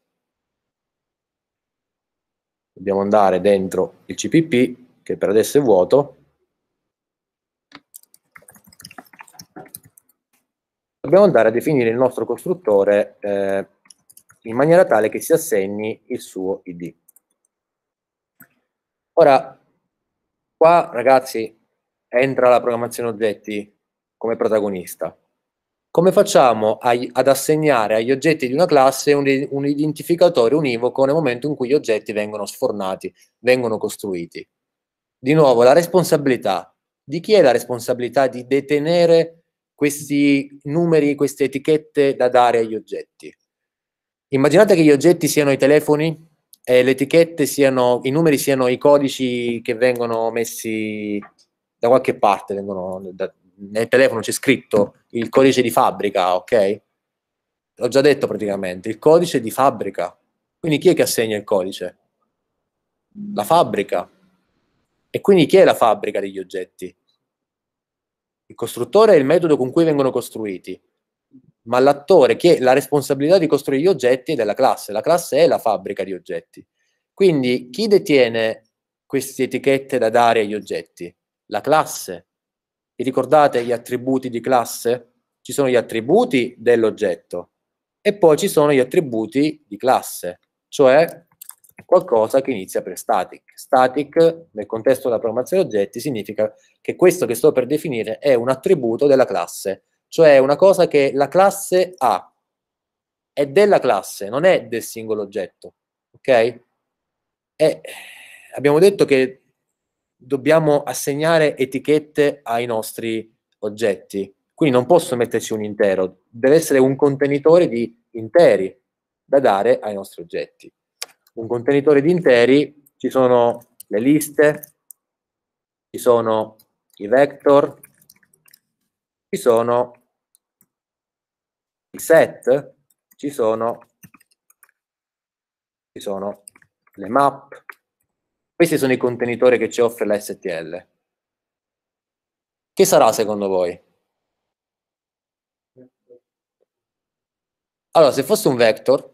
dobbiamo andare dentro il CPP, che per adesso è vuoto, dobbiamo andare a definire il nostro costruttore eh, in maniera tale che si assegni il suo id. Ora, qua ragazzi, entra la programmazione oggetti come protagonista. Come facciamo a, ad assegnare agli oggetti di una classe un, un identificatore univoco nel momento in cui gli oggetti vengono sfornati, vengono costruiti? Di nuovo, la responsabilità. Di chi è la responsabilità di detenere questi numeri, queste etichette da dare agli oggetti? Immaginate che gli oggetti siano i telefoni, eh, le etichette siano, i numeri siano i codici che vengono messi da qualche parte, vengono, da, nel telefono c'è scritto il codice di fabbrica, ok? L'ho già detto praticamente, il codice di fabbrica. Quindi chi è che assegna il codice? La fabbrica. E quindi chi è la fabbrica degli oggetti? Il costruttore è il metodo con cui vengono costruiti ma l'attore che ha la responsabilità di costruire gli oggetti è della classe, la classe è la fabbrica di oggetti. Quindi chi detiene queste etichette da dare agli oggetti? La classe. Vi ricordate gli attributi di classe? Ci sono gli attributi dell'oggetto e poi ci sono gli attributi di classe, cioè qualcosa che inizia per static. Static nel contesto della programmazione di oggetti significa che questo che sto per definire è un attributo della classe cioè una cosa che la classe ha, è della classe, non è del singolo oggetto, ok? E eh, abbiamo detto che dobbiamo assegnare etichette ai nostri oggetti, quindi non posso metterci un intero, deve essere un contenitore di interi da dare ai nostri oggetti. Un contenitore di interi ci sono le liste, ci sono i vector, ci sono i set, ci sono, ci sono le map, questi sono i contenitori che ci offre la STL. Che sarà secondo voi? Allora, se fosse un vector,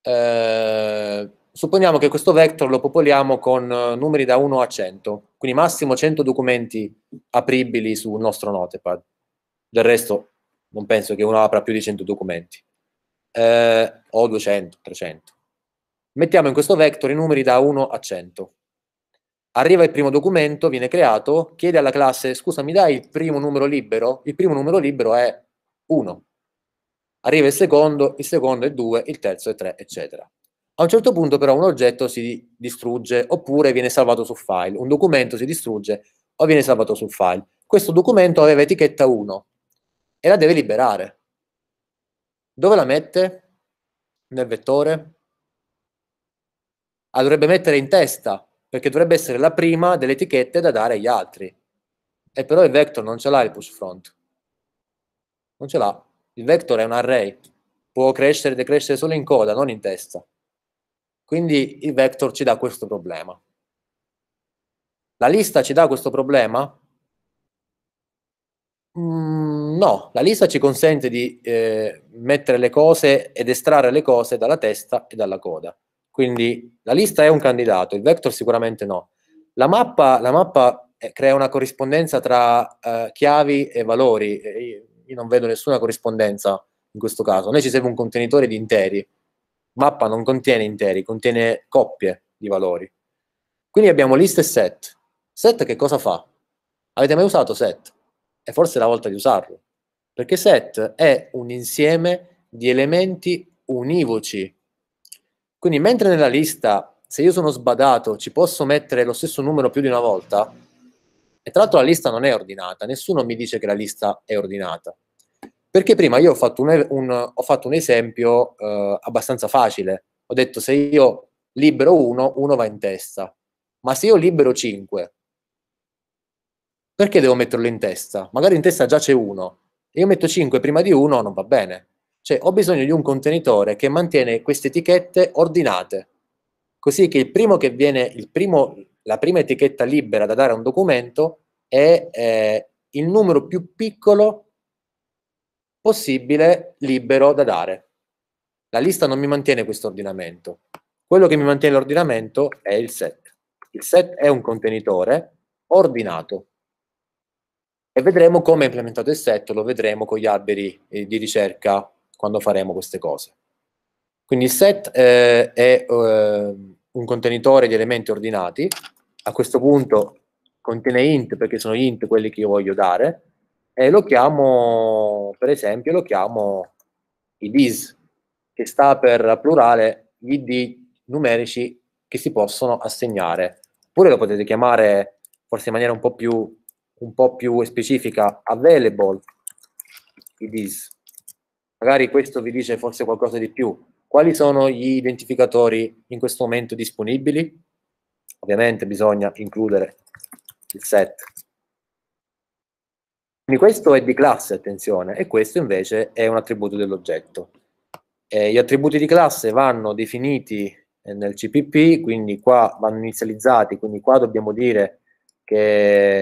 eh, supponiamo che questo vector lo popoliamo con eh, numeri da 1 a 100, quindi massimo 100 documenti apribili sul nostro notepad. Del resto non penso che uno apra più di 100 documenti, eh, o 200, 300. Mettiamo in questo vector i numeri da 1 a 100. Arriva il primo documento, viene creato, chiede alla classe, scusa mi dai il primo numero libero? Il primo numero libero è 1. Arriva il secondo, il secondo è 2, il terzo è 3, eccetera. A un certo punto però un oggetto si distrugge oppure viene salvato su file, un documento si distrugge o viene salvato su file. Questo documento aveva etichetta 1 e la deve liberare. Dove la mette? Nel vettore? La dovrebbe mettere in testa, perché dovrebbe essere la prima delle etichette da dare agli altri. E però il vector non ce l'ha il push front. Non ce l'ha. Il vector è un array, può crescere e decrescere solo in coda, non in testa. Quindi il vector ci dà questo problema. La lista ci dà questo problema? Mm, no, la lista ci consente di eh, mettere le cose ed estrarre le cose dalla testa e dalla coda. Quindi la lista è un candidato, il vector sicuramente no. La mappa, la mappa eh, crea una corrispondenza tra eh, chiavi e valori. Eh, io non vedo nessuna corrispondenza in questo caso. A noi ci serve un contenitore di interi Mappa non contiene interi, contiene coppie di valori. Quindi abbiamo list e set. Set che cosa fa? Avete mai usato set? E forse è la volta di usarlo. Perché set è un insieme di elementi univoci. Quindi mentre nella lista, se io sono sbadato, ci posso mettere lo stesso numero più di una volta, e tra l'altro la lista non è ordinata, nessuno mi dice che la lista è ordinata. Perché prima io ho fatto un, un, ho fatto un esempio eh, abbastanza facile. Ho detto se io libero 1, 1 va in testa. Ma se io libero 5, perché devo metterlo in testa? Magari in testa già c'è 1. E io metto 5 prima di 1, non va bene. Cioè ho bisogno di un contenitore che mantiene queste etichette ordinate. Così che il primo che viene, il primo, la prima etichetta libera da dare a un documento è eh, il numero più piccolo possibile libero da dare. La lista non mi mantiene questo ordinamento. Quello che mi mantiene l'ordinamento è il set. Il set è un contenitore ordinato. E vedremo come è implementato il set, lo vedremo con gli alberi eh, di ricerca quando faremo queste cose. Quindi il set eh, è eh, un contenitore di elementi ordinati. A questo punto contiene int perché sono int quelli che io voglio dare e lo chiamo, per esempio, lo chiamo IDs, che sta per plurale gli ID numerici che si possono assegnare. Oppure lo potete chiamare, forse in maniera un po' più, un po più specifica, available IDs. Magari questo vi dice forse qualcosa di più. Quali sono gli identificatori in questo momento disponibili? Ovviamente bisogna includere il set quindi questo è di classe, attenzione, e questo invece è un attributo dell'oggetto. Eh, gli attributi di classe vanno definiti eh, nel CPP, quindi qua vanno inizializzati, quindi qua dobbiamo dire che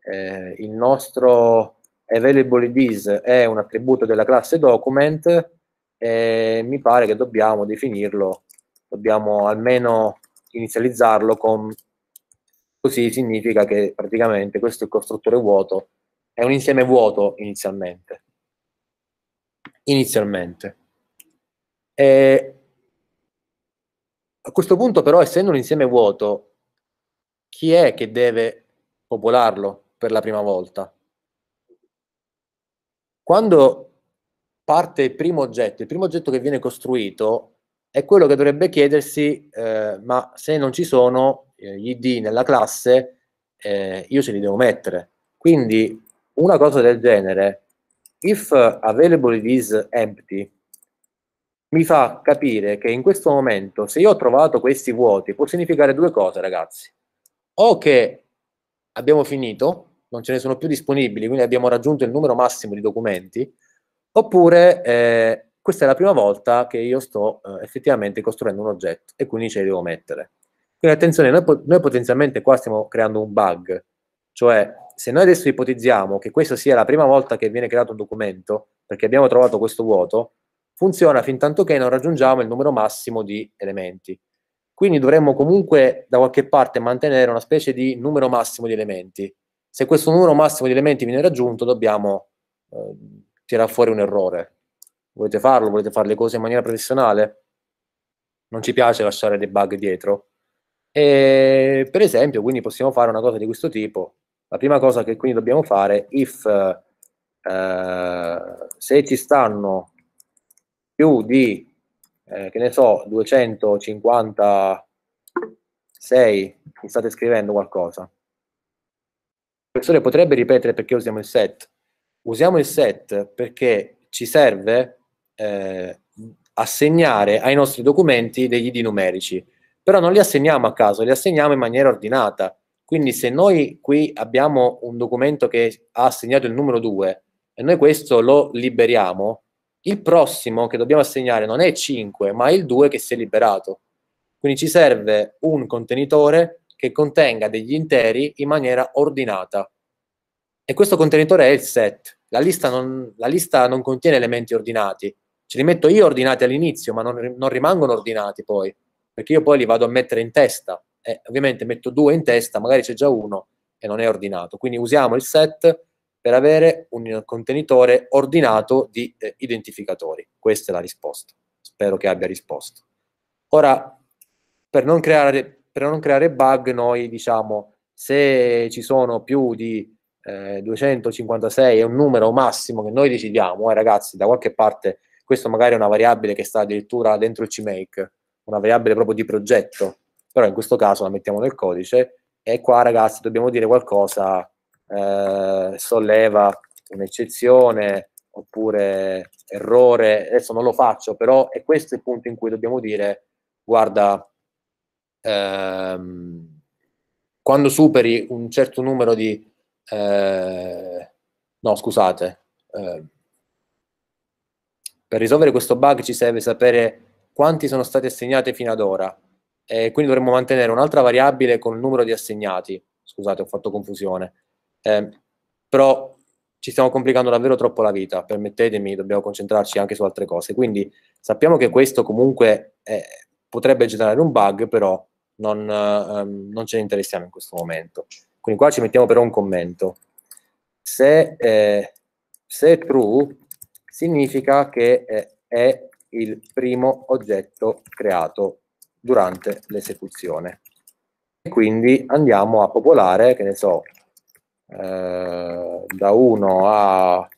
eh, il nostro available is è un attributo della classe document e mi pare che dobbiamo definirlo, dobbiamo almeno inizializzarlo con così significa che praticamente questo è il costruttore vuoto è un insieme vuoto inizialmente. Inizialmente. E a questo punto però, essendo un insieme vuoto, chi è che deve popolarlo per la prima volta? Quando parte il primo oggetto, il primo oggetto che viene costruito è quello che dovrebbe chiedersi, eh, ma se non ci sono eh, gli ID nella classe, eh, io ce li devo mettere. Quindi una cosa del genere, if available is empty, mi fa capire che in questo momento, se io ho trovato questi vuoti, può significare due cose, ragazzi. O che abbiamo finito, non ce ne sono più disponibili, quindi abbiamo raggiunto il numero massimo di documenti, oppure eh, questa è la prima volta che io sto eh, effettivamente costruendo un oggetto e quindi ce li devo mettere. Quindi attenzione, noi, noi potenzialmente qua stiamo creando un bug, cioè se noi adesso ipotizziamo che questa sia la prima volta che viene creato un documento, perché abbiamo trovato questo vuoto, funziona fin tanto che non raggiungiamo il numero massimo di elementi. Quindi dovremmo comunque da qualche parte mantenere una specie di numero massimo di elementi. Se questo numero massimo di elementi viene raggiunto, dobbiamo eh, tirare fuori un errore. Volete farlo? Volete fare le cose in maniera professionale? Non ci piace lasciare dei bug dietro. E, per esempio, quindi possiamo fare una cosa di questo tipo. La prima cosa che quindi dobbiamo fare, if, eh, se ci stanno più di, eh, che ne so, 256, mi state scrivendo qualcosa. Il professore potrebbe ripetere perché usiamo il set? Usiamo il set perché ci serve eh, assegnare ai nostri documenti degli ID numerici, però non li assegniamo a caso, li assegniamo in maniera ordinata. Quindi se noi qui abbiamo un documento che ha assegnato il numero 2 e noi questo lo liberiamo, il prossimo che dobbiamo assegnare non è 5, ma è il 2 che si è liberato. Quindi ci serve un contenitore che contenga degli interi in maniera ordinata. E questo contenitore è il set. La lista non, la lista non contiene elementi ordinati. Ce li metto io ordinati all'inizio, ma non, non rimangono ordinati poi, perché io poi li vado a mettere in testa e eh, ovviamente metto due in testa, magari c'è già uno e non è ordinato. Quindi usiamo il set per avere un contenitore ordinato di eh, identificatori. Questa è la risposta. Spero che abbia risposto. Ora, per non creare, per non creare bug, noi diciamo se ci sono più di eh, 256 è un numero massimo che noi decidiamo, eh, ragazzi, da qualche parte, questo magari è una variabile che sta addirittura dentro il CMake, una variabile proprio di progetto, però in questo caso la mettiamo nel codice e qua ragazzi dobbiamo dire qualcosa, eh, solleva un'eccezione oppure errore, adesso non lo faccio, però è questo il punto in cui dobbiamo dire guarda, ehm, quando superi un certo numero di... Eh, no, scusate. Eh, per risolvere questo bug ci serve sapere quanti sono stati assegnati fino ad ora eh, quindi dovremmo mantenere un'altra variabile con il numero di assegnati. Scusate, ho fatto confusione. Eh, però ci stiamo complicando davvero troppo la vita, permettetemi, dobbiamo concentrarci anche su altre cose. Quindi sappiamo che questo comunque eh, potrebbe generare un bug, però non, ehm, non, ce ne interessiamo in questo momento. Quindi qua ci mettiamo però un commento. Se, eh, se true significa che eh, è il primo oggetto creato durante l'esecuzione. E quindi andiamo a popolare, che ne so, eh, da 1 a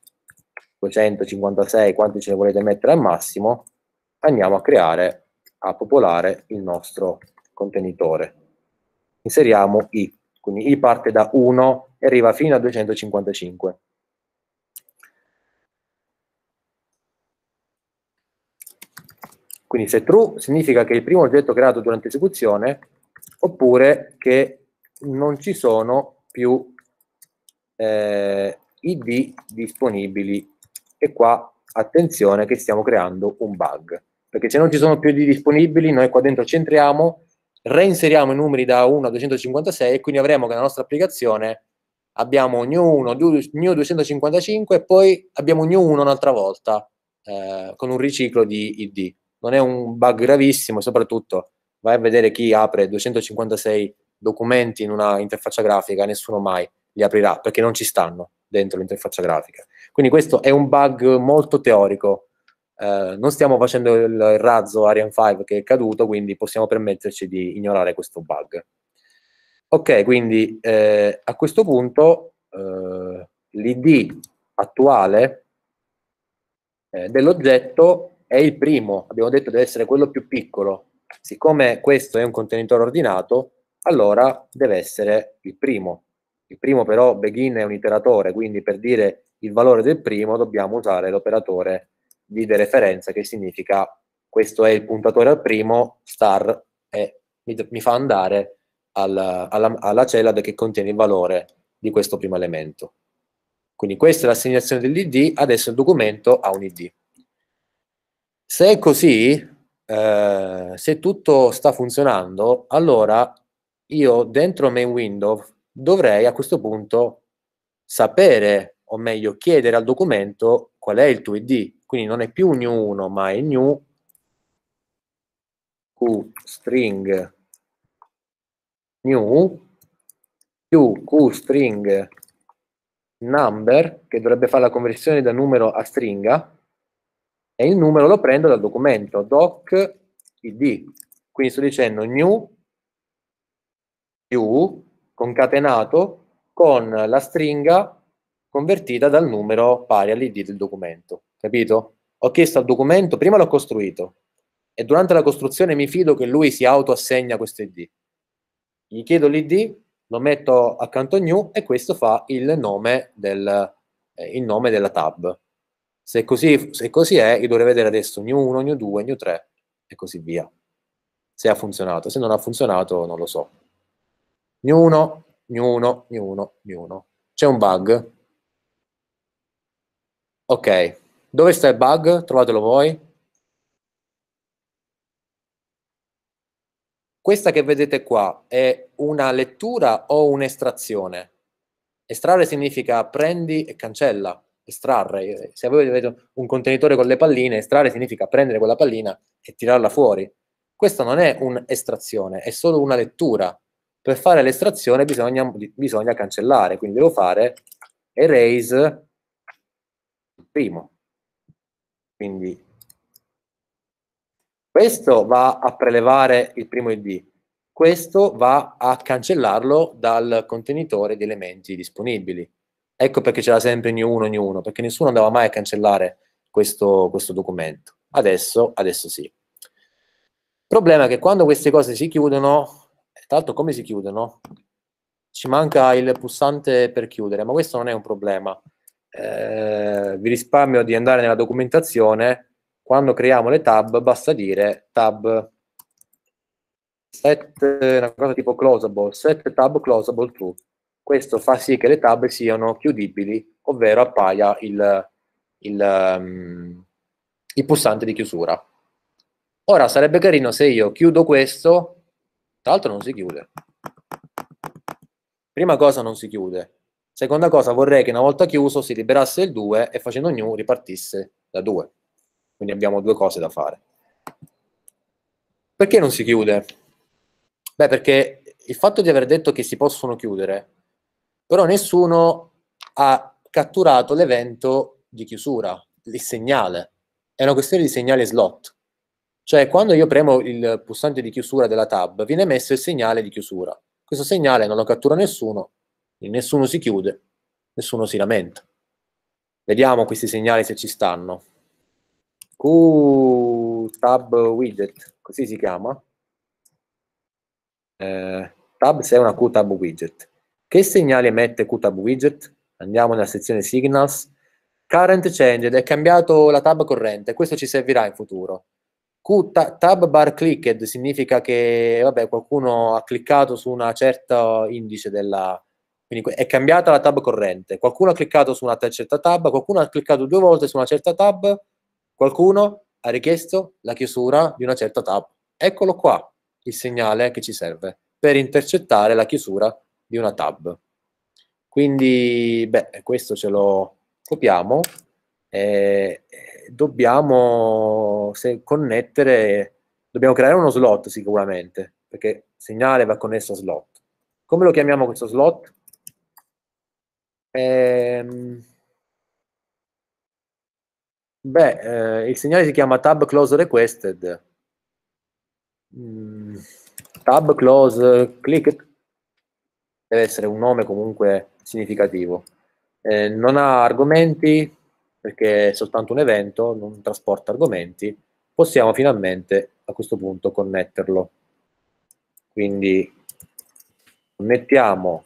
256, quanti ce ne volete mettere al massimo, andiamo a creare, a popolare il nostro contenitore. Inseriamo i, quindi i parte da 1 e arriva fino a 255. Quindi se true significa che il primo oggetto creato durante esecuzione oppure che non ci sono più eh, id disponibili e qua attenzione che stiamo creando un bug perché se non ci sono più id disponibili noi qua dentro centriamo reinseriamo i numeri da 1 a 256 e quindi avremo che nella nostra applicazione abbiamo new 1, new 255 e poi abbiamo new 1 un'altra volta eh, con un riciclo di id non è un bug gravissimo soprattutto vai a vedere chi apre 256 documenti in una interfaccia grafica, nessuno mai li aprirà perché non ci stanno dentro l'interfaccia grafica. Quindi questo è un bug molto teorico. Eh, non stiamo facendo il razzo Ariane 5 che è caduto, quindi possiamo permetterci di ignorare questo bug. Ok, quindi eh, a questo punto eh, l'ID attuale eh, dell'oggetto è il primo, abbiamo detto deve essere quello più piccolo. Siccome questo è un contenitore ordinato, allora deve essere il primo. Il primo però begin è un iteratore, quindi per dire il valore del primo dobbiamo usare l'operatore di dereferenza che significa questo è il puntatore al primo, star, e mi, mi fa andare al, alla, alla cella che contiene il valore di questo primo elemento. Quindi questa è l'assegnazione dell'ID, adesso il documento ha un ID. Se è così, eh, se tutto sta funzionando, allora io dentro main window dovrei a questo punto sapere, o meglio chiedere al documento qual è il tuo ID. Quindi non è più new 1, ma è new qstring new più qstring number, che dovrebbe fare la conversione da numero a stringa, e il numero lo prendo dal documento doc id. Quindi sto dicendo new più concatenato con la stringa convertita dal numero pari all'id del documento. Capito? Ho chiesto al documento, prima l'ho costruito e durante la costruzione mi fido che lui si autoassegna questo id. Gli chiedo l'id, lo metto accanto a new e questo fa il nome, del, eh, il nome della tab. Se così, se così è, io dovrei vedere adesso new 1, new 2, new 3 e così via. Se ha funzionato, se non ha funzionato non lo so. New 1, new 1, new 1, new 1. C'è un bug? Ok. Dove sta il bug? Trovatelo voi. Questa che vedete qua è una lettura o un'estrazione? Estrarre significa prendi e cancella estrarre. Se voi avete un contenitore con le palline, estrarre significa prendere quella pallina e tirarla fuori. Questa non è un'estrazione, è solo una lettura. Per fare l'estrazione bisogna, bisogna cancellare, quindi devo fare erase primo. Quindi questo va a prelevare il primo ID, questo va a cancellarlo dal contenitore di elementi disponibili. Ecco perché c'era sempre ogni uno, ogni uno, perché nessuno andava mai a cancellare questo, questo documento. Adesso, adesso sì. Il problema è che quando queste cose si chiudono, tra l'altro come si chiudono? Ci manca il pulsante per chiudere, ma questo non è un problema. Eh, vi risparmio di andare nella documentazione. Quando creiamo le tab, basta dire tab set, una cosa tipo closable, set tab closable true questo fa sì che le tab siano chiudibili, ovvero appaia il, il, um, il pulsante di chiusura. Ora sarebbe carino se io chiudo questo, tra l'altro non si chiude. Prima cosa non si chiude, Seconda cosa, vorrei che una volta chiuso si liberasse il 2 e facendo new ripartisse da 2. Quindi abbiamo due cose da fare. Perché non si chiude? Beh, perché il fatto di aver detto che si possono chiudere però nessuno ha catturato l'evento di chiusura, il segnale. È una questione di segnale slot. Cioè, quando io premo il pulsante di chiusura della tab, viene messo il segnale di chiusura. Questo segnale non lo cattura nessuno, nessuno si chiude, nessuno si lamenta. Vediamo questi segnali se ci stanno. Q tab widget, così si chiama. Eh, tab se è una Q tab widget. Che segnale emette QTAB widget? Andiamo nella sezione Signals. Current Changed, è cambiato la tab corrente, questo ci servirà in futuro. Q, tab bar clicked significa che vabbè, qualcuno ha cliccato su una certa indice della... Quindi è cambiata la tab corrente, qualcuno ha cliccato su una certa tab, qualcuno ha cliccato due volte su una certa tab, qualcuno ha richiesto la chiusura di una certa tab. Eccolo qua, il segnale che ci serve per intercettare la chiusura di una tab. Quindi, beh, questo ce lo copiamo e dobbiamo connettere, dobbiamo creare uno slot sicuramente, perché segnale va connesso a slot. Come lo chiamiamo questo slot? Ehm, beh, eh, il segnale si chiama tab close requested. Mm, tab close clicked deve essere un nome comunque significativo. Eh, non ha argomenti perché è soltanto un evento, non trasporta argomenti, possiamo finalmente a questo punto connetterlo. Quindi mettiamo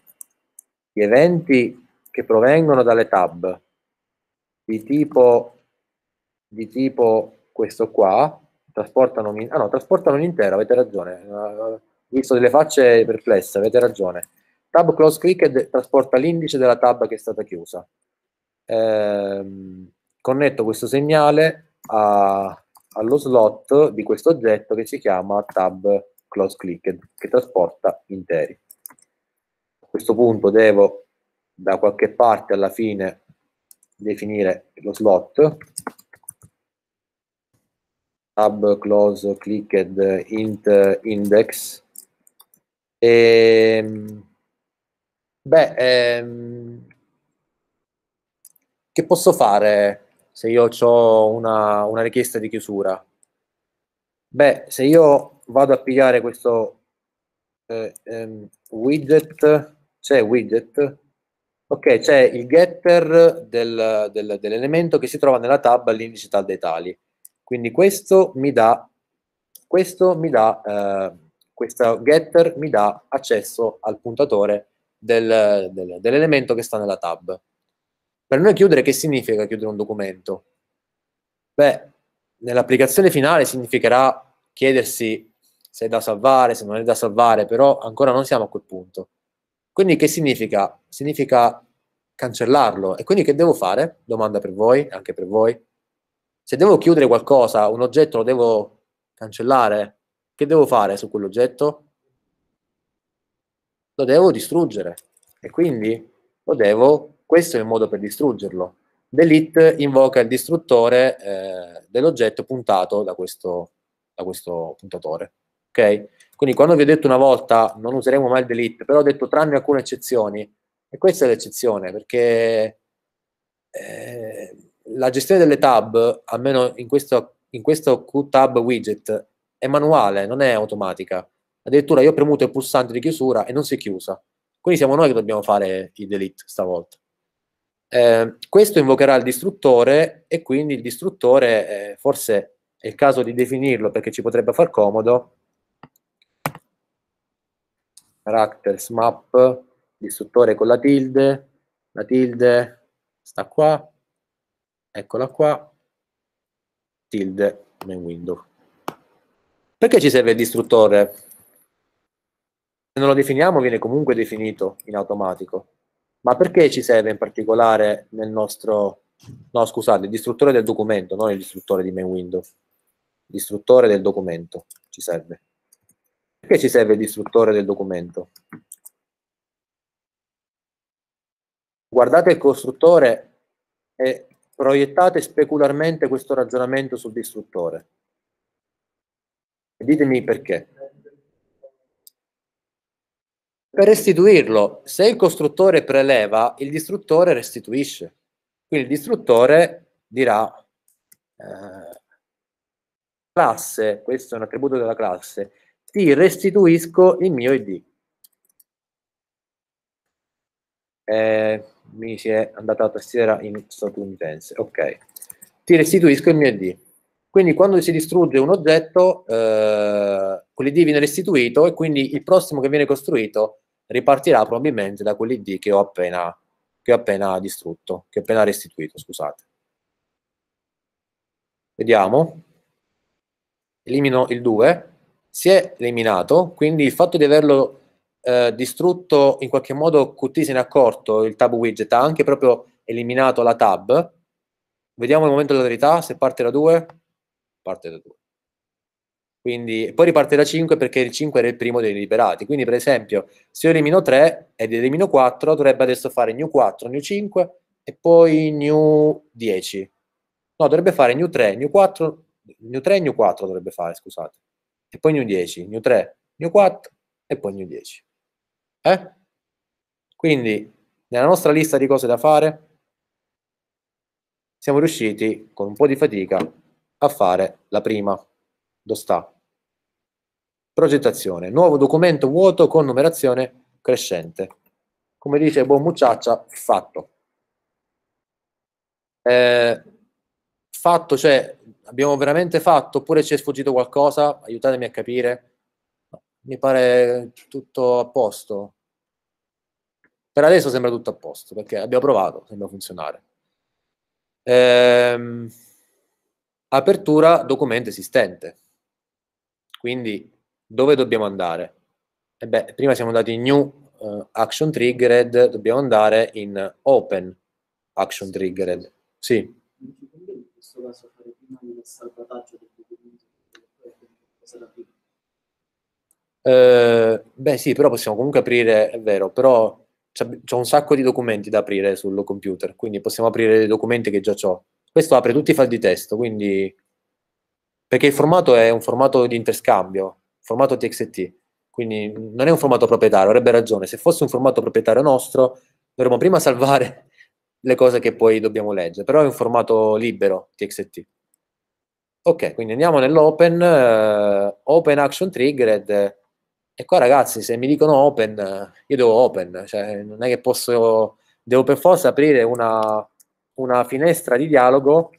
gli eventi che provengono dalle tab di tipo, di tipo questo qua, trasportano, ah no, trasportano un'intera, avete ragione, eh, ho visto delle facce perplesse, avete ragione Tab close cricket trasporta l'indice della tab che è stata chiusa. Eh, connetto questo segnale a, allo slot di questo oggetto che si chiama tab close clicked che trasporta interi. A questo punto devo da qualche parte alla fine definire lo slot tab close clicked int index e ehm, Beh, ehm, che posso fare se io ho una, una richiesta di chiusura? Beh, se io vado a pigliare questo eh, ehm, widget, c'è widget, ok, c'è il getter del, del, dell'elemento che si trova nella tab all'indice tal dei tali. Quindi questo mi dà, questo mi dà, eh, questo getter mi dà accesso al puntatore del, del, dell'elemento che sta nella tab. Per noi chiudere che significa chiudere un documento? Beh, nell'applicazione finale significherà chiedersi se è da salvare, se non è da salvare, però ancora non siamo a quel punto. Quindi che significa? Significa cancellarlo. E quindi che devo fare? Domanda per voi, anche per voi. Se devo chiudere qualcosa, un oggetto lo devo cancellare, che devo fare su quell'oggetto? lo devo distruggere. E quindi lo devo, questo è il modo per distruggerlo. Delete invoca il distruttore eh, dell'oggetto puntato da questo, da questo puntatore. Okay? Quindi quando vi ho detto una volta non useremo mai il delete, però ho detto tranne alcune eccezioni, e questa è l'eccezione, perché eh, la gestione delle tab, almeno in questo, in questo QTab widget, è manuale, non è automatica addirittura io ho premuto il pulsante di chiusura e non si è chiusa. Quindi siamo noi che dobbiamo fare il delete stavolta. Eh, questo invocherà il distruttore e quindi il distruttore eh, forse è il caso di definirlo perché ci potrebbe far comodo. Characters map, distruttore con la tilde, la tilde sta qua, eccola qua, tilde main window. Perché ci serve il distruttore? non lo definiamo viene comunque definito in automatico. Ma perché ci serve in particolare nel nostro... No, scusate, il distruttore del documento, non il distruttore di main window. Il distruttore del documento ci serve. Perché ci serve il distruttore del documento? Guardate il costruttore e proiettate specularmente questo ragionamento sul distruttore. E ditemi perché per restituirlo. Se il costruttore preleva, il distruttore restituisce. Quindi il distruttore dirà eh, classe, questo è un attributo della classe, ti restituisco il mio id. Eh, mi si è andata la tastiera in statunitense, ok. Ti restituisco il mio id. Quindi quando si distrugge un oggetto, eh, quell'id viene restituito e quindi il prossimo che viene costruito ripartirà probabilmente da quell'ID che ho appena, che ho appena distrutto, che ho appena restituito, scusate. Vediamo. Elimino il 2. Si è eliminato, quindi il fatto di averlo eh, distrutto in qualche modo Qt se n'è accorto, il tab widget ha anche proprio eliminato la tab. Vediamo il momento della verità, se parte da 2, parte da 2. Quindi, poi riparte da 5 perché il 5 era il primo dei liberati. Quindi, per esempio, se io elimino 3 ed elimino 4, dovrebbe adesso fare new 4, new 5 e poi new 10. No, dovrebbe fare new 3, new 4, new 3 new 4 dovrebbe fare, scusate. E poi new 10, new 3, new 4 e poi new 10. Eh? Quindi, nella nostra lista di cose da fare, siamo riusciti, con un po' di fatica, a fare la prima do sta. Progettazione, nuovo documento vuoto con numerazione crescente. Come dice buon mucciaccia, fatto. Eh, fatto, cioè abbiamo veramente fatto oppure ci è sfuggito qualcosa? Aiutatemi a capire. Mi pare tutto a posto. Per adesso sembra tutto a posto perché abbiamo provato, sembra funzionare. Eh, apertura documento esistente. Quindi dove dobbiamo andare? E eh beh, prima siamo andati in new uh, action triggered, dobbiamo andare in open action triggered. Sì. In eh, beh sì, però possiamo comunque aprire, è vero, però c'è un sacco di documenti da aprire sul computer, quindi possiamo aprire dei documenti che già ho. Questo apre tutti i file di testo, quindi perché il formato è un formato di interscambio, formato TXT, quindi non è un formato proprietario, avrebbe ragione, se fosse un formato proprietario nostro dovremmo prima salvare le cose che poi dobbiamo leggere, però è un formato libero TXT. Ok, quindi andiamo nell'open, eh, open action triggered, e qua ragazzi se mi dicono open, io devo open, cioè non è che posso, devo per forza aprire una, una finestra di dialogo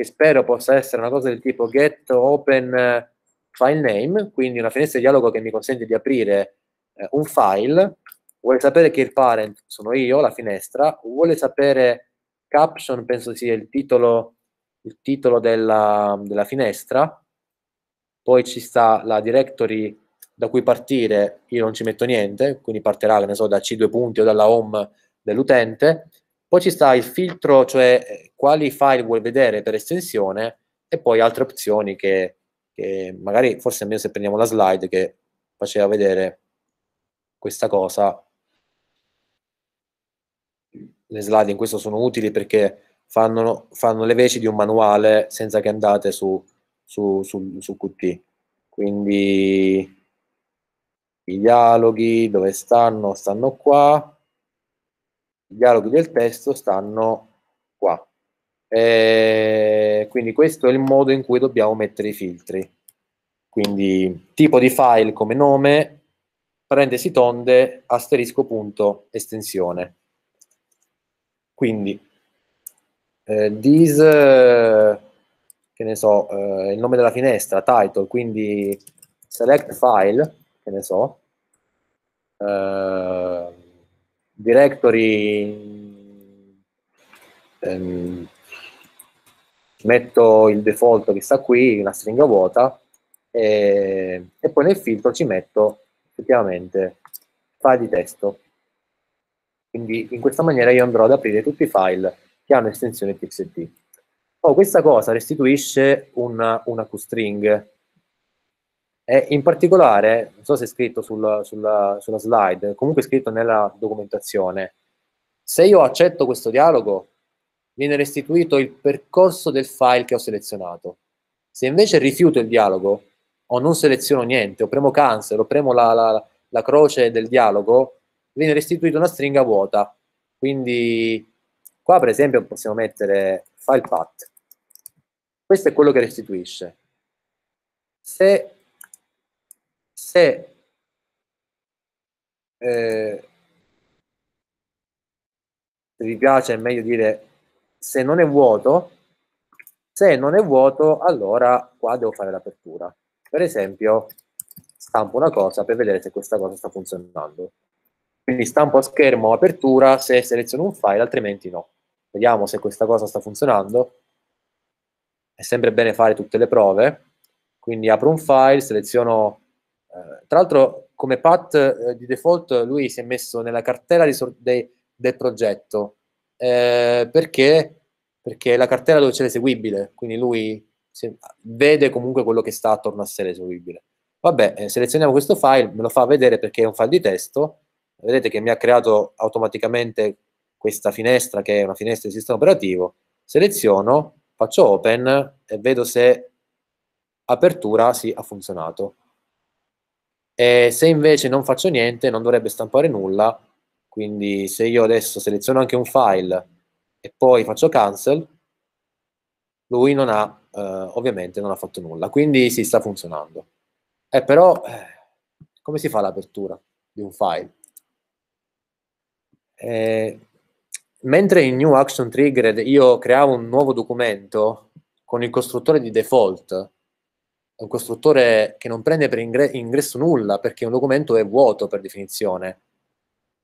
che spero possa essere una cosa del tipo get open eh, file name, quindi una finestra di dialogo che mi consente di aprire eh, un file, vuole sapere che il parent sono io, la finestra, vuole sapere caption, penso sia il titolo, il titolo della, della finestra, poi ci sta la directory da cui partire, io non ci metto niente, quindi partirà, che ne so, da C2 punti o dalla home dell'utente, poi ci sta il filtro, cioè eh, quali file vuoi vedere per estensione e poi altre opzioni che, che magari forse almeno se prendiamo la slide che faceva vedere questa cosa. Le slide in questo sono utili perché fanno, fanno le veci di un manuale senza che andate su, su, su, su Qt. Quindi i dialoghi dove stanno? Stanno qua i dialoghi del testo stanno qua. E eh, quindi questo è il modo in cui dobbiamo mettere i filtri. Quindi tipo di file come nome, parentesi tonde, asterisco punto, estensione. Quindi, eh, this, che ne so, eh, il nome della finestra, title, quindi select file, che ne so, eh, directory ehm, metto il default che sta qui, una stringa vuota, e, e poi nel filtro ci metto effettivamente file di testo. Quindi in questa maniera io andrò ad aprire tutti i file che hanno estensione txt. Oh, questa cosa restituisce una, una QString e in particolare, non so se è scritto sul, sulla, sulla slide, comunque è scritto nella documentazione, se io accetto questo dialogo, viene restituito il percorso del file che ho selezionato. Se invece rifiuto il dialogo, o non seleziono niente, o premo cancel, o premo la, la, la croce del dialogo, viene restituita una stringa vuota. Quindi qua per esempio possiamo mettere file path. Questo è quello che restituisce. Se se eh, se vi piace è meglio dire se non è vuoto se non è vuoto allora qua devo fare l'apertura per esempio stampo una cosa per vedere se questa cosa sta funzionando quindi stampo a schermo apertura se seleziono un file altrimenti no vediamo se questa cosa sta funzionando è sempre bene fare tutte le prove quindi apro un file seleziono eh, tra l'altro, come path eh, di default, lui si è messo nella cartella sor- dei, del progetto eh, perché? perché è la cartella dove c'è l'eseguibile, quindi lui se, vede comunque quello che sta attorno a sé l'eseguibile. Vabbè, eh, selezioniamo questo file, me lo fa vedere perché è un file di testo. Vedete che mi ha creato automaticamente questa finestra che è una finestra di sistema operativo. Seleziono, faccio open e vedo se apertura sì, ha funzionato. E se invece non faccio niente, non dovrebbe stampare nulla, quindi se io adesso seleziono anche un file e poi faccio cancel, lui non ha, eh, ovviamente non ha fatto nulla, quindi si sta funzionando. Eh, però, eh, come si fa l'apertura di un file? Eh, mentre in New Action Triggered io creavo un nuovo documento con il costruttore di default un costruttore che non prende per ingresso nulla perché un documento è vuoto per definizione.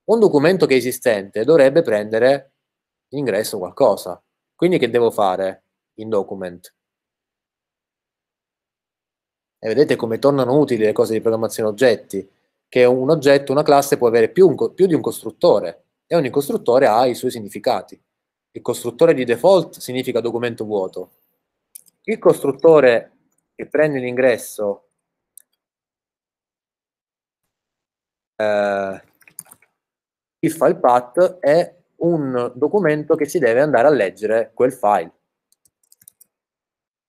Un documento che è esistente dovrebbe prendere in ingresso qualcosa. Quindi che devo fare in document? E vedete come tornano utili le cose di programmazione oggetti, che un oggetto, una classe può avere più, un, più di un costruttore e ogni costruttore ha i suoi significati. Il costruttore di default significa documento vuoto. Il costruttore che prendo l'ingresso eh, il file path è un documento che si deve andare a leggere quel file.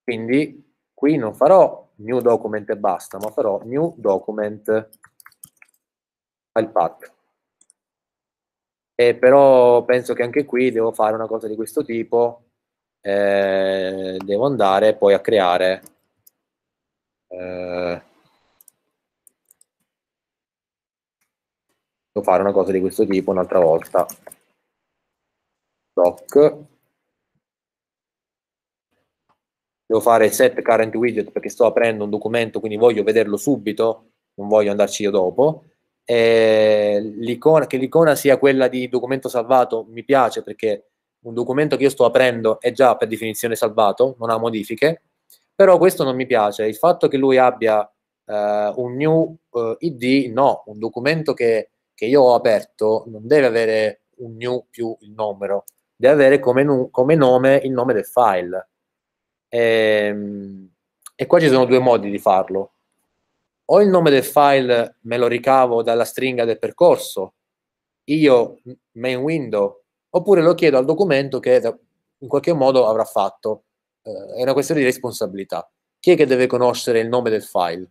Quindi qui non farò new document e basta, ma farò new document file path. E però penso che anche qui devo fare una cosa di questo tipo, eh, devo andare poi a creare eh, devo fare una cosa di questo tipo un'altra volta doc devo fare set current widget perché sto aprendo un documento quindi voglio vederlo subito non voglio andarci io dopo l'icona, che l'icona sia quella di documento salvato mi piace perché un documento che io sto aprendo è già per definizione salvato, non ha modifiche, però questo non mi piace, il fatto che lui abbia eh, un new eh, ID, no, un documento che, che, io ho aperto non deve avere un new più il numero, deve avere come, nu- come nome il nome del file. E, ehm, e qua ci sono due modi di farlo. O il nome del file me lo ricavo dalla stringa del percorso, io main window, oppure lo chiedo al documento che in qualche modo avrà fatto. Eh, è una questione di responsabilità. Chi è che deve conoscere il nome del file?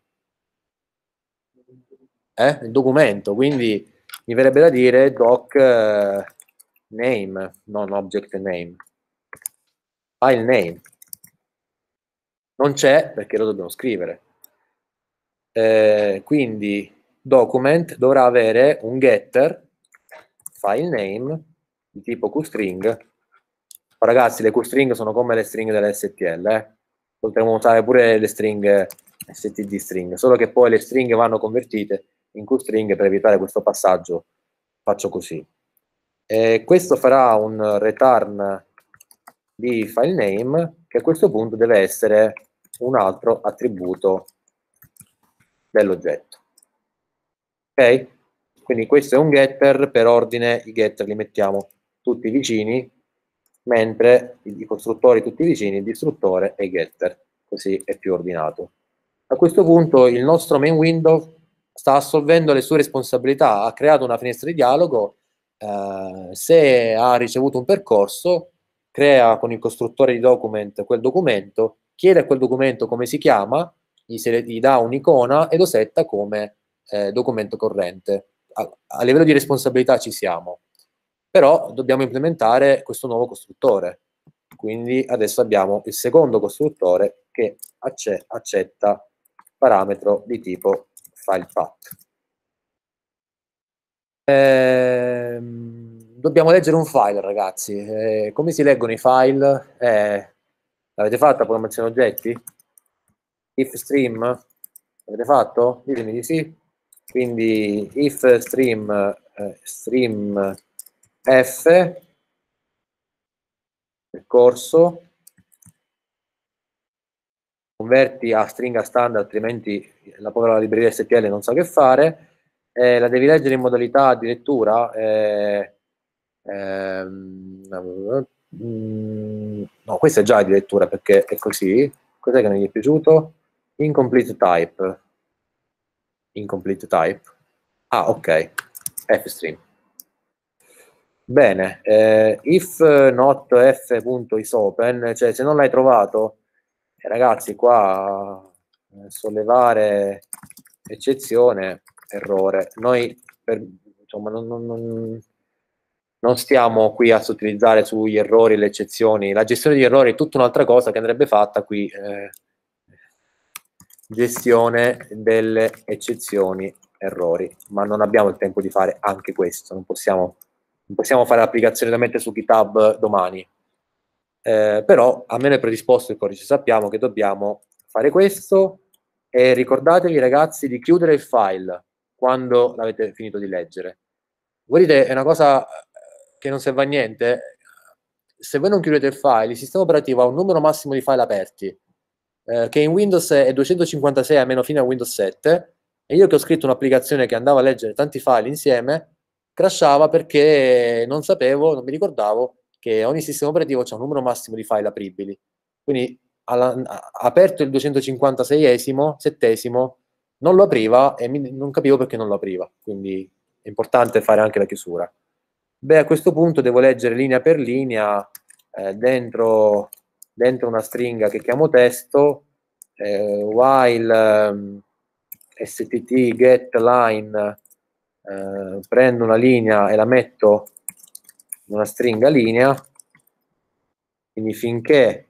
Eh? Il documento, quindi mi verrebbe da dire doc eh, name, non object name, file name. Non c'è perché lo dobbiamo scrivere. Eh, quindi document dovrà avere un getter file name di tipo qstring Ragazzi, le QString sono come le stringhe delle STL, eh? potremmo usare pure le stringhe eh, std string, solo che poi le stringhe vanno convertite in QString per evitare questo passaggio. Faccio così. E questo farà un return di file name che a questo punto deve essere un altro attributo dell'oggetto. Ok? Quindi questo è un getter, per ordine i getter li mettiamo tutti vicini, mentre i costruttori tutti vicini, il distruttore e getter, così è più ordinato. A questo punto il nostro main window sta assolvendo le sue responsabilità, ha creato una finestra di dialogo, eh, se ha ricevuto un percorso, crea con il costruttore di document quel documento, chiede a quel documento come si chiama, gli, se, gli dà un'icona ed osetta come eh, documento corrente. A, a livello di responsabilità ci siamo però dobbiamo implementare questo nuovo costruttore. Quindi adesso abbiamo il secondo costruttore che acce accetta parametro di tipo file path. Eh, dobbiamo leggere un file, ragazzi. Eh, come si leggono i file? Eh, l'avete fatta programmazione oggetti? If stream? L'avete fatto? Ditemi di sì. Quindi if stream, eh, stream F percorso converti a stringa standard altrimenti la povera libreria STL non sa che fare eh, la devi leggere in modalità di lettura eh, ehm, no questa è già di lettura perché è così cos'è che non gli è piaciuto? incomplete type incomplete type ah ok f fstream Bene, eh, if not f.isopen, cioè se non l'hai trovato, eh, ragazzi qua eh, sollevare eccezione, errore. Noi per, insomma, non, non, non, non, stiamo qui a sottilizzare sugli errori, le eccezioni. La gestione di errori è tutta un'altra cosa che andrebbe fatta qui. Eh, gestione delle eccezioni, errori. Ma non abbiamo il tempo di fare anche questo, non possiamo non possiamo fare l'applicazione da mettere su GitHub domani. Eh, però almeno è predisposto il codice, sappiamo che dobbiamo fare questo e ricordatevi ragazzi di chiudere il file quando l'avete finito di leggere. Voi dite, è una cosa eh, che non serve a niente, se voi non chiudete il file, il sistema operativo ha un numero massimo di file aperti, eh, che in Windows è 256 a meno fine a Windows 7, e io che ho scritto un'applicazione che andava a leggere tanti file insieme, crashava perché non sapevo, non mi ricordavo che ogni sistema operativo ha un numero massimo di file apribili. Quindi alla, aperto il 256esimo, settesimo, non lo apriva e mi, non capivo perché non lo apriva. Quindi è importante fare anche la chiusura. Beh, a questo punto devo leggere linea per linea eh, dentro, dentro, una stringa che chiamo testo, eh, while um, ehm, stt get line eh, prendo una linea e la metto in una stringa linea, quindi finché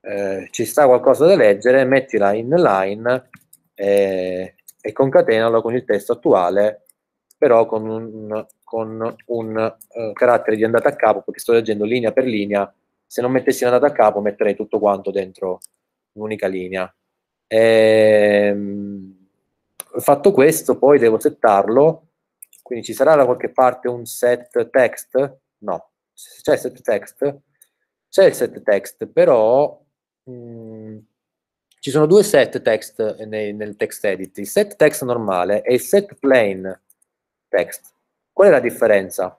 eh, ci sta qualcosa da leggere, mettila in line e, e concatenalo con il testo attuale, però con un, con un eh, carattere di andata a capo, perché sto leggendo linea per linea, se non mettessi andata a capo metterei tutto quanto dentro un'unica linea. E, ehm, fatto questo, poi devo settarlo quindi ci sarà da qualche parte un set text? No, c'è il set text, c'è il set text, però mh, mm, ci sono due set text nei, nel text edit, il set text normale e il set plain text. Qual è la differenza?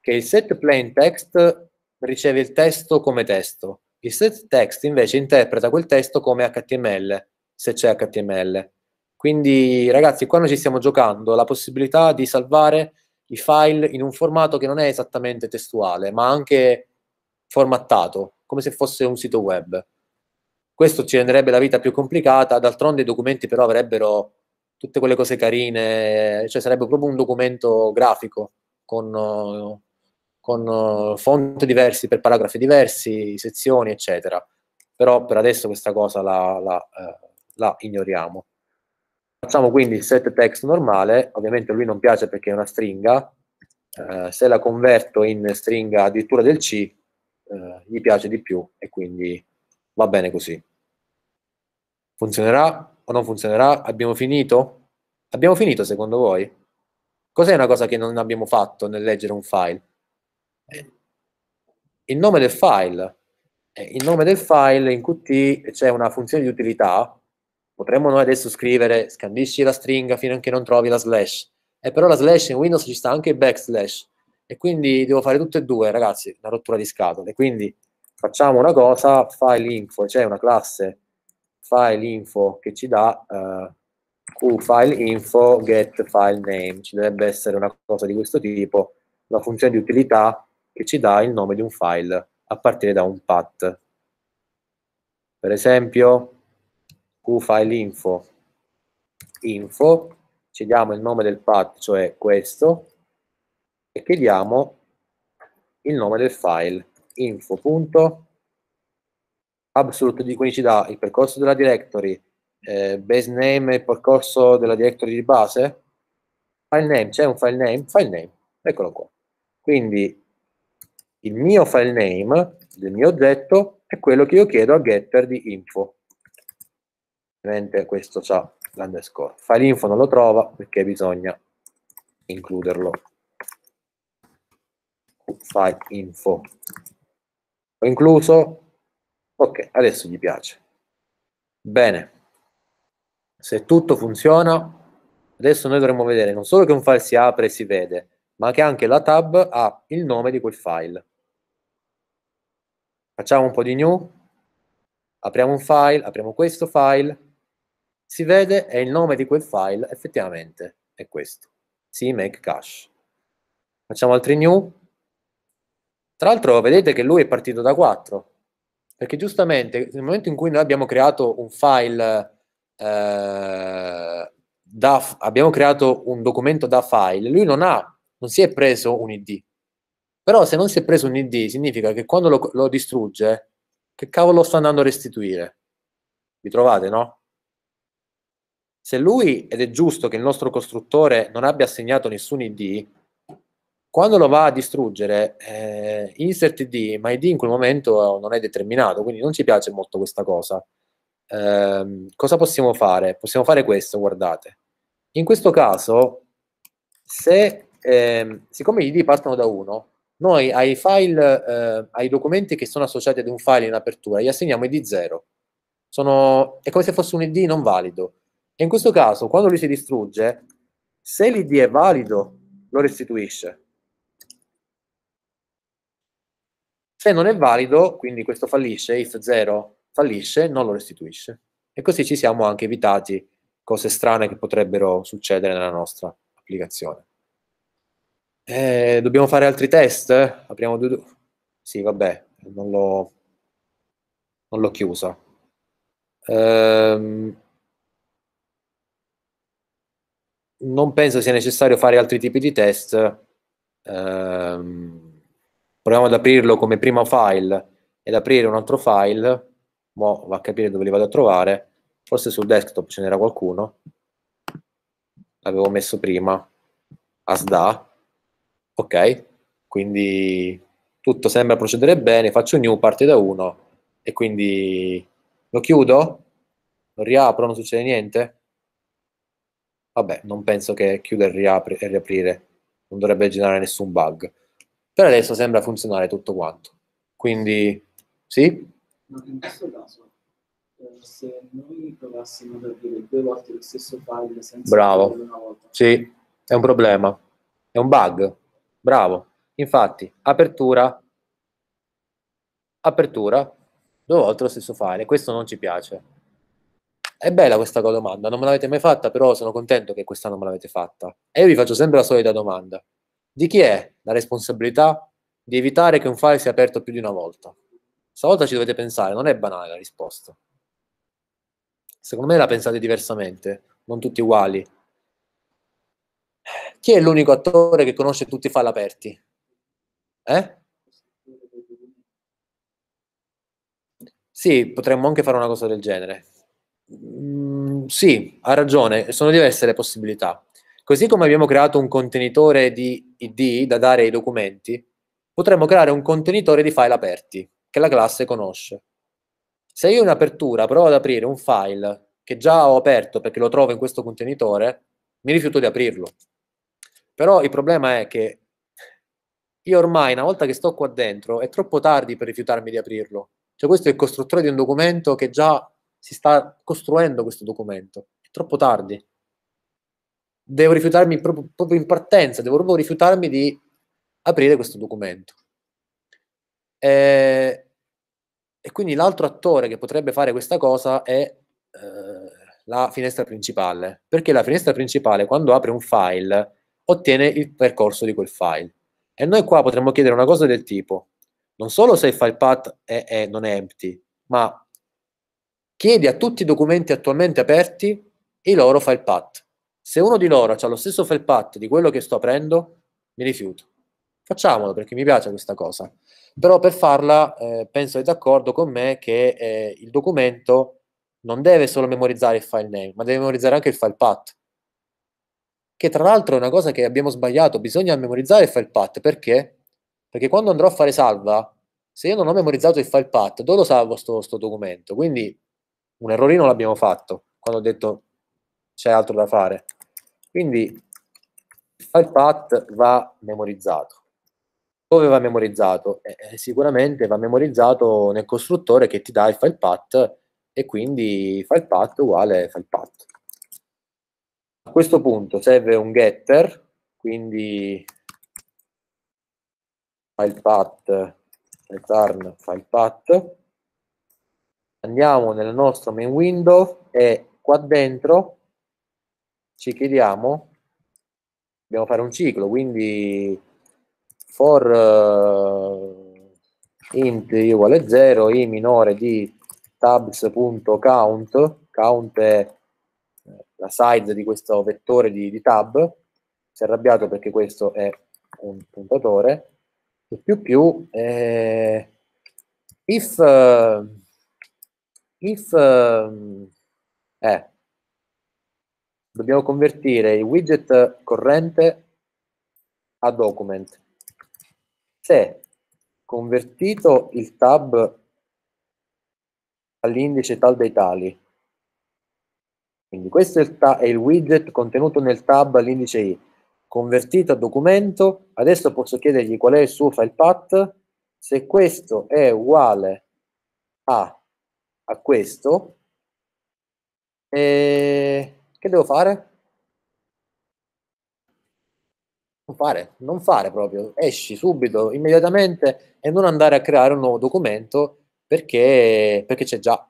Che il set plain text riceve il testo come testo, il set text invece interpreta quel testo come HTML, se c'è HTML. Quindi ragazzi, qua noi ci stiamo giocando la possibilità di salvare i file in un formato che non è esattamente testuale, ma anche formattato, come se fosse un sito web. Questo ci renderebbe la vita più complicata, d'altronde i documenti però avrebbero tutte quelle cose carine, cioè sarebbe proprio un documento grafico con, con fonti diversi per paragrafi diversi, sezioni, eccetera. Però per adesso questa cosa la, la, eh, la ignoriamo. Facciamo quindi set text normale, ovviamente lui non piace perché è una stringa, eh, se la converto in stringa addirittura del C, eh, gli piace di più e quindi va bene così. Funzionerà o non funzionerà? Abbiamo finito? Abbiamo finito secondo voi? Cos'è una cosa che non abbiamo fatto nel leggere un file? Eh, il nome del file. Eh, il nome del file in Qt c'è una funzione di utilità potremmo noi adesso scrivere scandisci la stringa fino a che non trovi la slash, e eh, però la slash in Windows ci sta anche il backslash, e quindi devo fare tutte e due, ragazzi, una rottura di scatole. Quindi facciamo una cosa, file info, c'è cioè una classe file info che ci dà uh, file info get file name, ci dovrebbe essere una cosa di questo tipo, una funzione di utilità che ci dà il nome di un file a partire da un path. Per esempio, qfile info info ci diamo il nome del path cioè questo e chiediamo il nome del file di quindi ci dà il percorso della directory eh, base name e il percorso della directory di base file name c'è un file name file name eccolo qua quindi il mio file name del mio oggetto è quello che io chiedo a getter di info ovviamente questo c'ha l'underscore File info non lo trova perché bisogna includerlo File info. ho incluso ok adesso gli piace bene se tutto funziona adesso noi dovremmo vedere non solo che un file si apre e si vede ma che anche la tab ha il nome di quel file facciamo un po' di new apriamo un file apriamo questo file si vede e il nome di quel file effettivamente è questo, CMake cache. Facciamo altri new. Tra l'altro vedete che lui è partito da 4, perché giustamente nel momento in cui noi abbiamo creato un file, eh, da, abbiamo creato un documento da file, lui non, ha, non si è preso un id. Però se non si è preso un id significa che quando lo, lo distrugge, che cavolo sta andando a restituire? Vi trovate, no? Se lui, ed è giusto che il nostro costruttore non abbia assegnato nessun ID, quando lo va a distruggere, eh, insert ID, ma ID in quel momento non è determinato, quindi non ci piace molto questa cosa. Eh, cosa possiamo fare? Possiamo fare questo, guardate. In questo caso, se, eh, siccome gli ID partono da 1, noi ai file, eh, ai documenti che sono associati ad un file in apertura, gli assegniamo ID 0. Sono, è come se fosse un ID non valido. E in questo caso, quando lui si distrugge, se l'ID è valido, lo restituisce. Se non è valido, quindi questo fallisce, if 0 fallisce, non lo restituisce. E così ci siamo anche evitati cose strane che potrebbero succedere nella nostra applicazione. Eh, dobbiamo fare altri test? Apriamo due... Sì, vabbè, non l'ho, non l'ho chiusa. Ehm non penso sia necessario fare altri tipi di test. Ehm, proviamo ad aprirlo come primo file ed aprire un altro file. Mo va a capire dove li vado a trovare. Forse sul desktop ce n'era qualcuno. L'avevo messo prima. ASDA. Ok, quindi tutto sembra procedere bene. Faccio new, parte da 1 e quindi lo chiudo, lo riapro, non succede niente vabbè, non penso che chiudere riapri- e riaprire non dovrebbe generare nessun bug. Per adesso sembra funzionare tutto quanto. Quindi, sì? in questo caso, eh, se noi provassimo ad aprire due volte lo stesso file senza Bravo. una volta... Sì, è un problema. È un bug. Bravo. Infatti, apertura, apertura, due volte lo stesso file. Questo non ci piace è bella questa domanda, non me l'avete mai fatta, però sono contento che quest'anno me l'avete fatta. E io vi faccio sempre la solita domanda. Di chi è la responsabilità di evitare che un file sia aperto più di una volta? Stavolta ci dovete pensare, non è banale la risposta. Secondo me la pensate diversamente, non tutti uguali. Chi è l'unico attore che conosce tutti i file aperti? Eh? Sì, potremmo anche fare una cosa del genere. Mm, sì, ha ragione, sono diverse le possibilità. Così come abbiamo creato un contenitore di ID da dare ai documenti, potremmo creare un contenitore di file aperti, che la classe conosce. Se io in apertura provo ad aprire un file che già ho aperto perché lo trovo in questo contenitore, mi rifiuto di aprirlo. Però il problema è che io ormai, una volta che sto qua dentro, è troppo tardi per rifiutarmi di aprirlo. Cioè questo è il costruttore di un documento che già si sta costruendo questo documento, è troppo tardi. Devo rifiutarmi proprio, proprio in partenza, devo proprio rifiutarmi di aprire questo documento. E, eh, e quindi l'altro attore che potrebbe fare questa cosa è eh, la finestra principale, perché la finestra principale quando apre un file ottiene il percorso di quel file. E noi qua potremmo chiedere una cosa del tipo, non solo se il file path è, è non è empty, ma chiedi a tutti i documenti attualmente aperti i loro file path. Se uno di loro ha lo stesso file path di quello che sto aprendo, mi rifiuto. Facciamolo perché mi piace questa cosa. Però per farla eh, penso è d'accordo con me che eh, il documento non deve solo memorizzare il file name, ma deve memorizzare anche il file path. Che tra l'altro è una cosa che abbiamo sbagliato, bisogna memorizzare il file path perché? Perché quando andrò a fare salva, se io non ho memorizzato il file path, dove lo salvo sto, sto documento? Quindi un errorino l'abbiamo fatto quando ho detto c'è altro da fare. Quindi il file path va memorizzato. Dove va memorizzato? Eh, eh, sicuramente va memorizzato nel costruttore che ti dà il file path e quindi file path uguale file path. A questo punto serve un getter, quindi file path return file path andiamo nel nostro main window e qua dentro ci chiediamo dobbiamo fare un ciclo quindi for uh, int uguale 0 i minore di tabs.count count è eh, la size di questo vettore di, di tab si è arrabbiato perché questo è un puntatore e più più eh, if uh, if um, eh, dobbiamo convertire il widget corrente a document se convertito il tab all'indice tal dei tali quindi questo è il, è il widget contenuto nel tab all'indice i convertito a documento adesso posso chiedergli qual è il suo file path se questo è uguale a a questo. E che devo fare? Non fare, non fare proprio, esci subito, immediatamente e non andare a creare un nuovo documento perché, perché c'è già.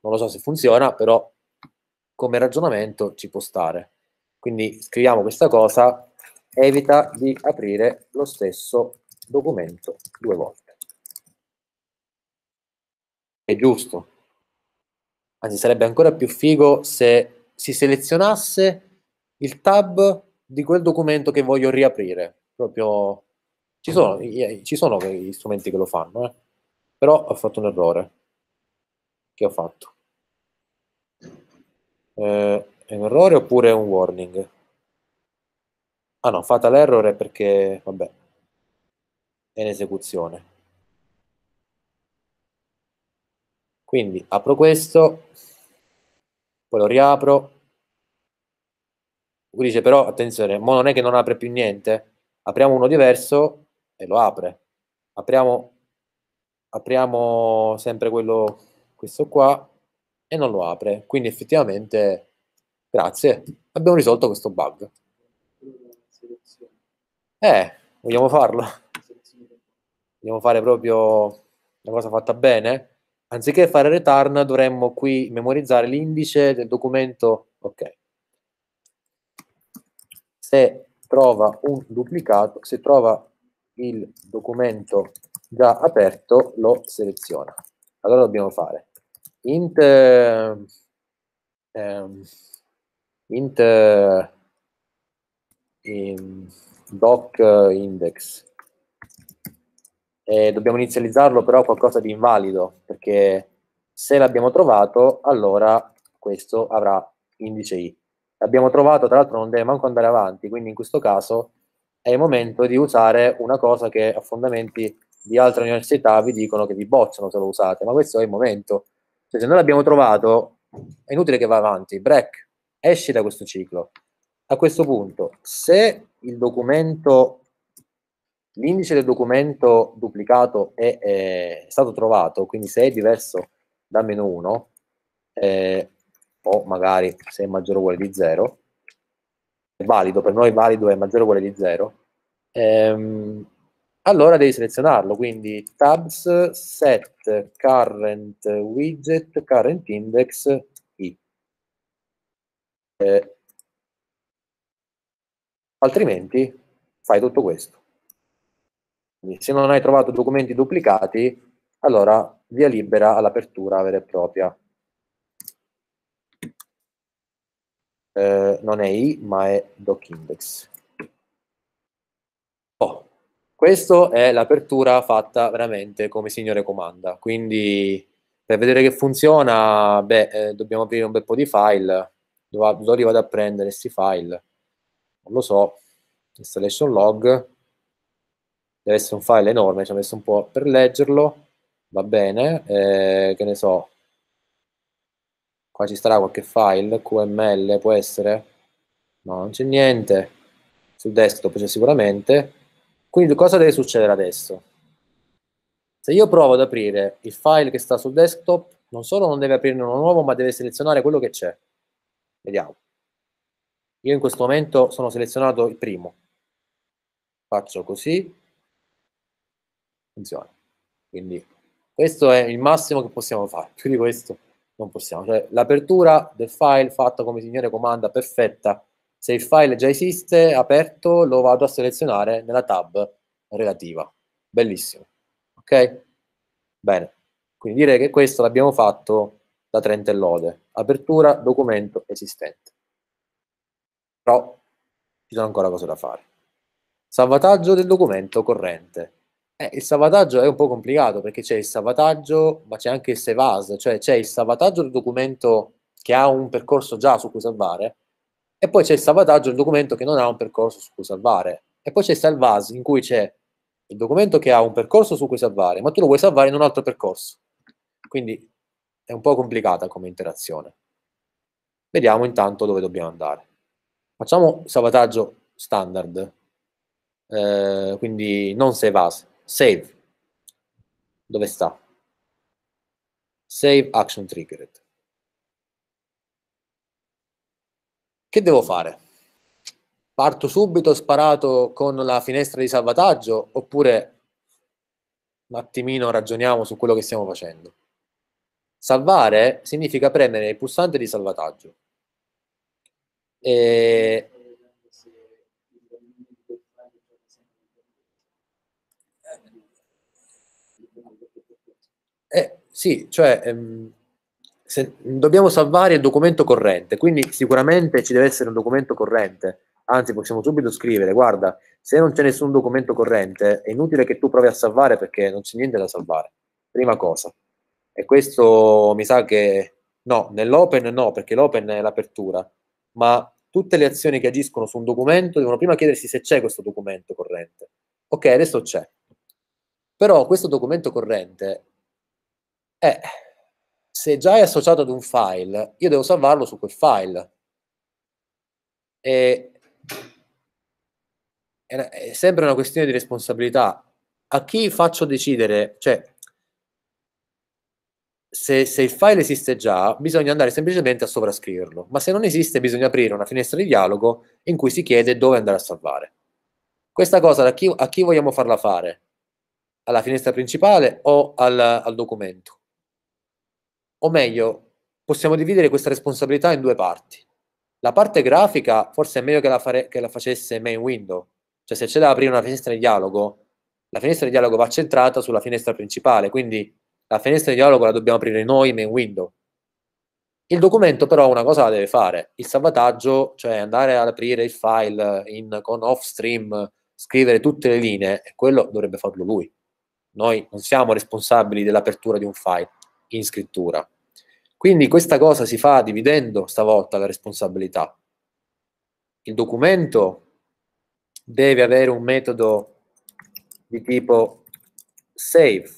Non lo so se funziona, però come ragionamento ci può stare. Quindi scriviamo questa cosa, evita di aprire lo stesso documento due volte giusto. Anzi, sarebbe ancora più figo se si selezionasse il tab di quel documento che voglio riaprire. Proprio ci sono, mm. ci sono gli strumenti che lo fanno, eh. però ho fatto un errore. Che ho fatto? Eh, è un errore oppure è un warning? Ah no, fatal error è perché, vabbè, è in esecuzione. Quindi apro questo, poi lo riapro. Qui dice però, attenzione, mo non è che non apre più niente. Apriamo uno diverso e lo apre. Apriamo, apriamo sempre quello, questo qua, e non lo apre. Quindi effettivamente, grazie, abbiamo risolto questo bug. Eh, vogliamo farlo? Vogliamo fare proprio una cosa fatta bene? Anziché fare return dovremmo qui memorizzare l'indice del documento, ok. Se trova un duplicato, se trova il documento già aperto lo seleziona. Allora dobbiamo fare int, ehm, int ehm, doc index eh, dobbiamo inizializzarlo però qualcosa di invalido, perché se l'abbiamo trovato, allora questo avrà indice i. L'abbiamo trovato, tra l'altro non deve manco andare avanti, quindi in questo caso è il momento di usare una cosa che a fondamenti di altre università vi dicono che vi bocciano se lo usate, ma questo è il momento. Cioè, se noi l'abbiamo trovato, è inutile che va avanti. Break, esci da questo ciclo. A questo punto, se il documento l'indice del documento duplicato è, è, stato trovato, quindi se è diverso da meno 1, eh, o magari se è maggiore o uguale di 0, è valido, per noi valido è maggiore o uguale di 0, ehm, allora devi selezionarlo, quindi tabs, set, current widget, current index, i. Eh, altrimenti fai tutto questo se non hai trovato documenti duplicati, allora via libera all'apertura vera e propria. Eh, non è I, ma è docindex. Oh, questa è l'apertura fatta veramente come signore comanda. Quindi per vedere che funziona, beh, eh, dobbiamo aprire un bel po' di file. Dove, dove vado a prendere questi file? Non lo so. Installation log deve essere un file enorme, ci ho messo un po' per leggerlo, va bene, eh, che ne so, qua ci sarà qualche file, QML può essere, no, non c'è niente, sul desktop c'è sicuramente, quindi cosa deve succedere adesso? Se io provo ad aprire il file che sta sul desktop, non solo non deve aprirne uno nuovo, ma deve selezionare quello che c'è. Vediamo. Io in questo momento sono selezionato il primo. Faccio così, funziona. Quindi questo è il massimo che possiamo fare, più di questo non possiamo. Cioè, l'apertura del file fatta come signore comanda, perfetta. Se il file già esiste, aperto, lo vado a selezionare nella tab relativa. Bellissimo. Ok? Bene. Quindi direi che questo l'abbiamo fatto da 30 e Lode. Apertura, documento esistente. Però ci sono ancora cose da fare. Salvataggio del documento corrente. Eh, il salvataggio è un po' complicato perché c'è il salvataggio, ma c'è anche il save as, cioè c'è il salvataggio del documento che ha un percorso già su cui salvare, e poi c'è il salvataggio del documento che non ha un percorso su cui salvare, e poi c'è il save as in cui c'è il documento che ha un percorso su cui salvare, ma tu lo vuoi salvare in un altro percorso. Quindi è un po' complicata come interazione. Vediamo intanto dove dobbiamo andare. Facciamo salvataggio standard, eh, quindi non save as. Save. Dove sta? Save action triggered. Che devo fare? Parto subito sparato con la finestra di salvataggio oppure un attimino ragioniamo su quello che stiamo facendo? Salvare significa premere il pulsante di salvataggio. E Eh, sì, cioè ehm, se, dobbiamo salvare il documento corrente, quindi sicuramente ci deve essere un documento corrente. Anzi, possiamo subito scrivere, guarda, se non c'è nessun documento corrente, è inutile che tu provi a salvare perché non c'è niente da salvare. Prima cosa. E questo mi sa che no, nell'open no, perché l'open è l'apertura, ma tutte le azioni che agiscono su un documento devono prima chiedersi se c'è questo documento corrente. Ok, adesso c'è. Però questo documento corrente eh, se già è associato ad un file, io devo salvarlo su quel file. E, è sempre una questione di responsabilità. A chi faccio decidere, cioè, se, se, il file esiste già, bisogna andare semplicemente a sovrascriverlo, ma se non esiste bisogna aprire una finestra di dialogo in cui si chiede dove andare a salvare. Questa cosa a chi, a chi vogliamo farla fare? Alla finestra principale o al, al documento? o meglio, possiamo dividere questa responsabilità in due parti. La parte grafica forse è meglio che la, fare, che la facesse main window, cioè se c'è da aprire una finestra di dialogo, la finestra di dialogo va centrata sulla finestra principale, quindi la finestra di dialogo la dobbiamo aprire noi main window. Il documento però una cosa la deve fare, il salvataggio, cioè andare ad aprire il file in, con off stream, scrivere tutte le linee, quello dovrebbe farlo lui. Noi non siamo responsabili dell'apertura di un file in scrittura. Quindi questa cosa si fa dividendo stavolta la responsabilità. Il documento deve avere un metodo di tipo save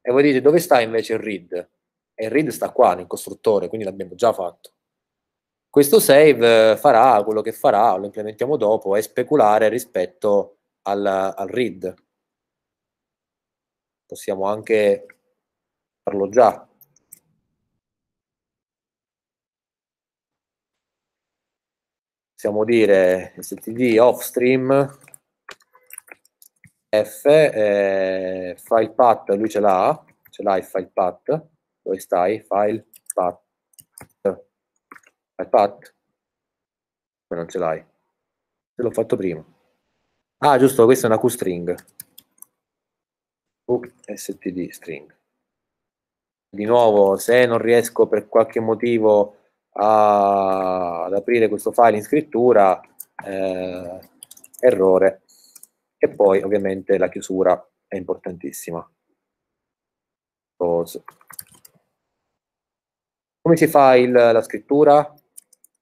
e voi dite dove sta invece il read? E il read sta qua nel costruttore, quindi l'abbiamo già fatto. Questo save farà quello che farà, lo implementiamo dopo, è speculare rispetto al, al read. Possiamo anche farlo già, possiamo dire std offstream f eh, file path lui ce l'ha ce l'ha il file path dove stai? file path file path ma non ce l'hai te l'ho fatto prima ah giusto questa è una qstring qstd string di nuovo se non riesco per qualche motivo a, ad aprire questo file in scrittura, eh, errore. E poi ovviamente la chiusura è importantissima. Close. Come si fa il, la scrittura?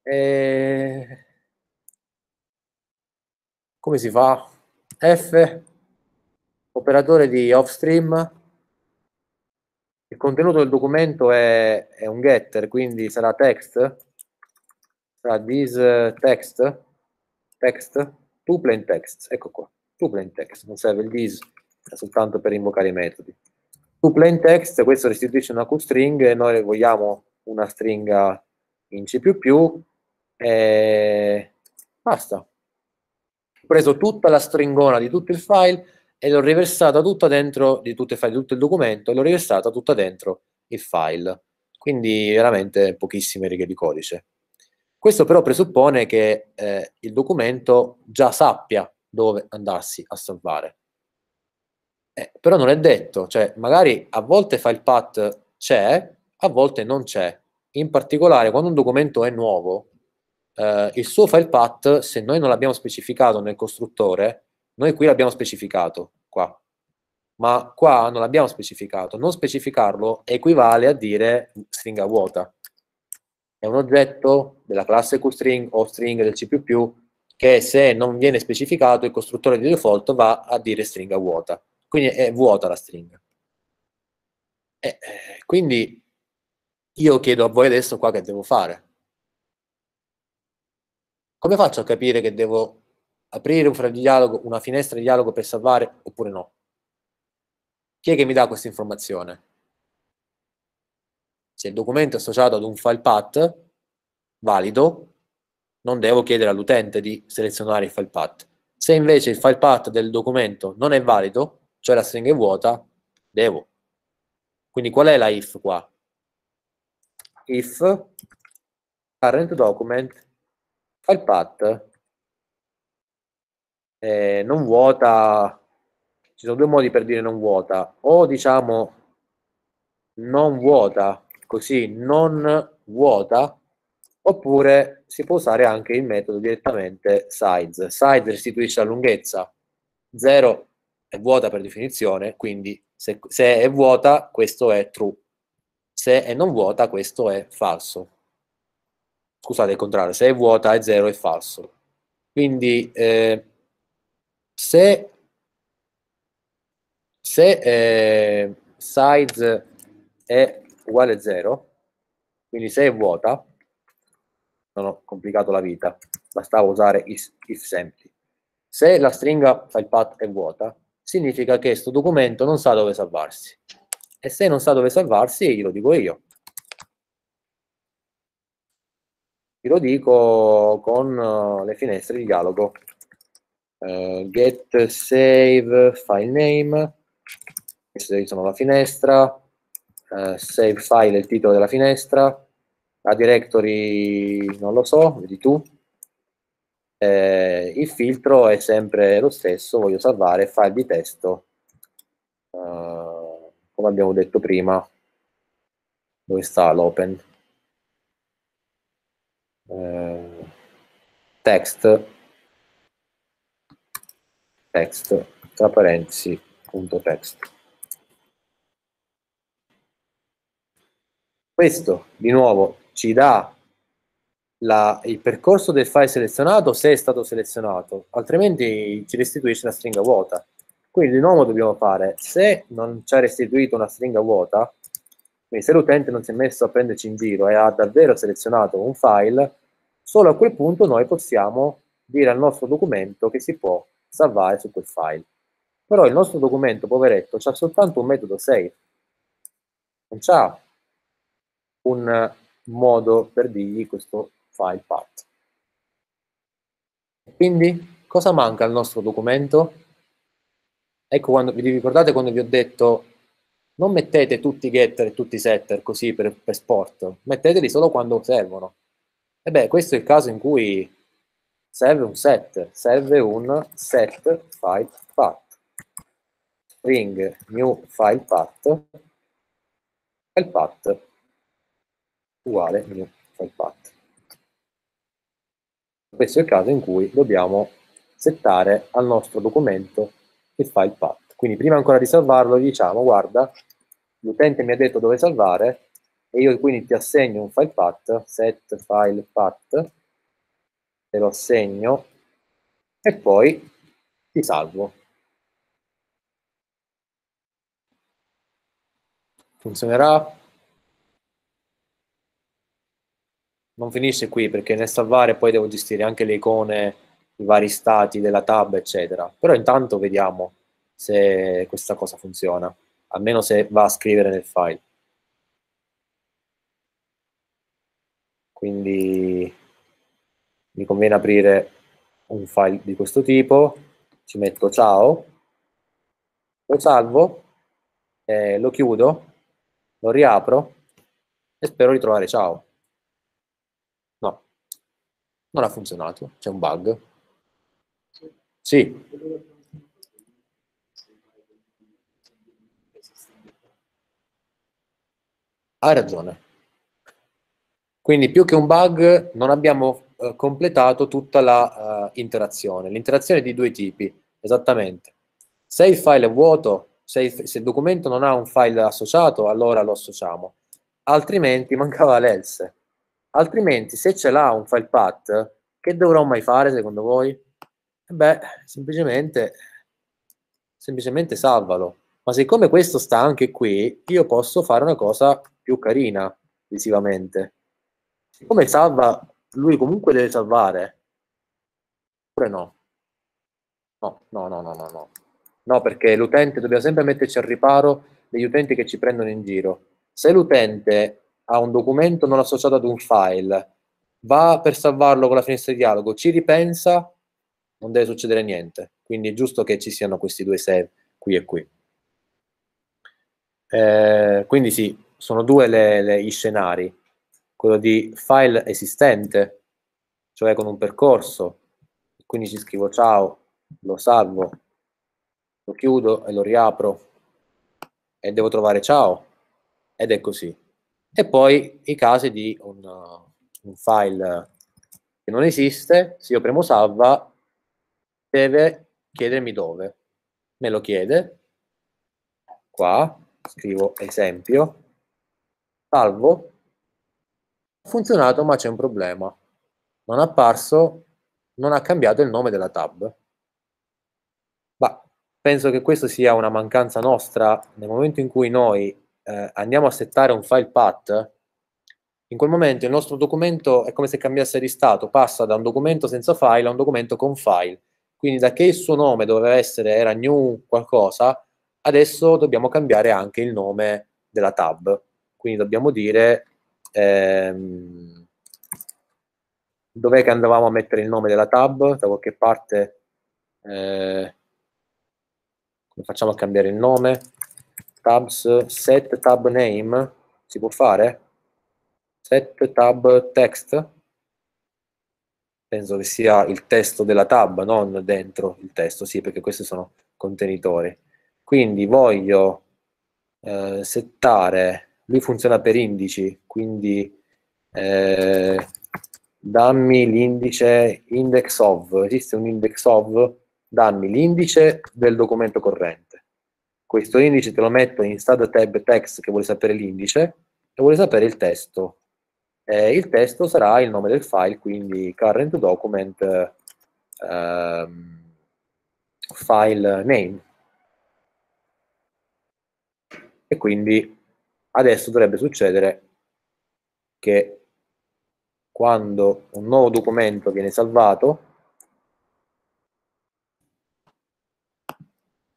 Eh, come si fa? F, operatore di off stream, contenuto del documento è, è un getter, quindi sarà text, sarà this eh, text, text, to plain text, ecco qua, to plain text, non serve il this, è soltanto per invocare i metodi. To plain text, questo restituisce una QString e noi vogliamo una stringa in C++ e basta. Ho preso tutta la stringona di tutto il file, e l'ho riversata tutta dentro di tutte, di tutto il documento e l'ho riversata tutta dentro il file. Quindi veramente pochissime righe di codice. Questo però presuppone che eh, il documento già sappia dove andarsi a salvare. Eh, però non è detto, cioè magari a volte file path c'è, a volte non c'è. In particolare quando un documento è nuovo, eh, il suo file path, se noi non l'abbiamo specificato nel costruttore, noi qui l'abbiamo specificato, qua. Ma qua non l'abbiamo specificato. Non specificarlo equivale a dire stringa vuota. È un oggetto della classe QString o string del C++ che se non viene specificato il costruttore di default va a dire stringa vuota. Quindi è vuota la stringa. E, eh, quindi io chiedo a voi adesso qua che devo fare. Come faccio a capire che devo aprire un dialogo, una finestra di dialogo per salvare oppure no? Chi è che mi dà questa informazione? Se il documento è associato ad un file path valido, non devo chiedere all'utente di selezionare il file path. Se invece il file path del documento non è valido, cioè la stringa è vuota, devo. Quindi qual è la if qua? If current document file path eh, non vuota, ci sono due modi per dire non vuota, o diciamo non vuota, così non vuota, oppure si può usare anche il metodo direttamente size. Size restituisce la lunghezza, 0 è vuota per definizione, quindi se, se è vuota questo è true, se è non vuota questo è falso. Scusate il contrario, se è vuota è 0 è falso. Quindi eh, se, se eh, size è uguale a 0, quindi se è vuota, non ho complicato la vita, bastava usare if, if empty. Se la stringa file path è vuota, significa che questo documento non sa dove salvarsi. E se non sa dove salvarsi, glielo dico io. Glielo dico con eh, le finestre di dialogo uh, get save file name, questa seleziono la finestra, uh, save file è il titolo della finestra, la directory non lo so, vedi tu, eh, il filtro è sempre lo stesso, voglio salvare file di testo, uh, come abbiamo detto prima, dove sta l'open. Uh, text text tra parentesi punto text. Questo di nuovo ci dà la, il percorso del file selezionato se è stato selezionato, altrimenti ci restituisce una stringa vuota. Quindi di nuovo dobbiamo fare, se non ci ha restituito una stringa vuota, quindi se l'utente non si è messo a prenderci in giro e ha davvero selezionato un file, solo a quel punto noi possiamo dire al nostro documento che si può salvare su quel file. Però il nostro documento, poveretto, c'ha soltanto un metodo save. Non c'ha un modo per dirgli questo file path. Quindi, cosa manca al nostro documento? Ecco, quando, vi ricordate quando vi ho detto non mettete tutti i getter e tutti i setter così per, per sport, metteteli solo quando servono. E beh, questo è il caso in cui serve un set, serve un set file path. String new file path, file path uguale new file path. Questo è il caso in cui dobbiamo settare al nostro documento il file path. Quindi prima ancora di salvarlo gli diciamo guarda l'utente mi ha detto dove salvare e io quindi ti assegno un file path, set file path te lo assegno e poi ti salvo. Funzionerà? Non finisce qui perché nel salvare poi devo gestire anche le icone, i vari stati della tab, eccetera. Però intanto vediamo se questa cosa funziona, almeno se va a scrivere nel file. Quindi mi conviene aprire un file di questo tipo, ci metto ciao, lo salvo, eh, lo chiudo, lo riapro e spero di trovare ciao. No, non ha funzionato, c'è un bug. Sì. Hai ragione. Quindi più che un bug non abbiamo eh, completato tutta eh, l'interazione. Uh, L'interazione è di due tipi, esattamente. Se il file è vuoto, se il, se il, documento non ha un file associato, allora lo associamo. Altrimenti mancava l'else. Altrimenti, se ce l'ha un file path, che dovrò mai fare secondo voi? Eh beh, semplicemente, semplicemente salvalo. Ma siccome questo sta anche qui, io posso fare una cosa più carina visivamente. Siccome salva lui comunque deve salvare. Oppure no? No, no, no, no, no, no. No, perché l'utente dobbiamo sempre metterci al riparo degli utenti che ci prendono in giro. Se l'utente ha un documento non associato ad un file, va per salvarlo con la finestra di dialogo, ci ripensa, non deve succedere niente. Quindi è giusto che ci siano questi due save qui e qui. Eh, quindi sì, sono due le, le, i scenari quello di file esistente, cioè con un percorso. Quindi ci scrivo ciao, lo salvo, lo chiudo e lo riapro e devo trovare ciao ed è così. E poi i casi di un, un file che non esiste, se io premo salva, deve chiedermi dove. Me lo chiede, qua, scrivo esempio, salvo, funzionato ma c'è un problema. Non è apparso, non ha cambiato il nome della tab. Ma penso che questa sia una mancanza nostra nel momento in cui noi eh, andiamo a settare un file path, in quel momento il nostro documento è come se cambiasse di stato, passa da un documento senza file a un documento con file. Quindi da che il suo nome doveva essere, era new qualcosa, adesso dobbiamo cambiare anche il nome della tab. Quindi dobbiamo dire ehm, dov'è che andavamo a mettere il nome della tab da qualche parte eh, facciamo a cambiare il nome tabs set tab name si può fare set tab text penso che sia il testo della tab non dentro il testo sì perché questi sono contenitori quindi voglio eh, settare lui funziona per indici, quindi eh, dammi l'indice index of, esiste un index of, dammi l'indice del documento corrente. Questo indice te lo metto in stada tab text che vuole sapere l'indice e vuole sapere il testo. Eh, il testo sarà il nome del file, quindi current document eh, file name. E quindi Adesso dovrebbe succedere che quando un nuovo documento viene salvato,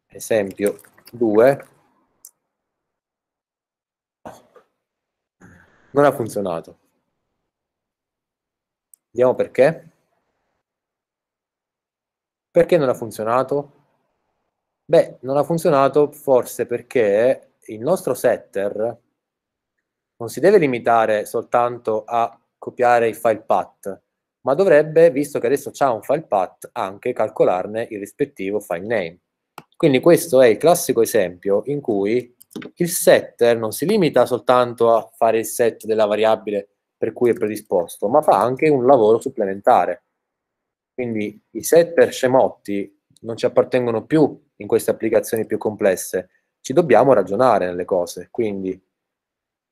esempio 2, non ha funzionato. Vediamo perché. Perché non ha funzionato? Beh, non ha funzionato forse perché il nostro setter non si deve limitare soltanto a copiare il file path, ma dovrebbe, visto che adesso c'è un file path, anche calcolarne il rispettivo file name. Quindi questo è il classico esempio in cui il setter non si limita soltanto a fare il set della variabile per cui è predisposto, ma fa anche un lavoro supplementare. Quindi i setter scemotti non ci appartengono più in queste applicazioni più complesse, ci dobbiamo ragionare nelle cose. Quindi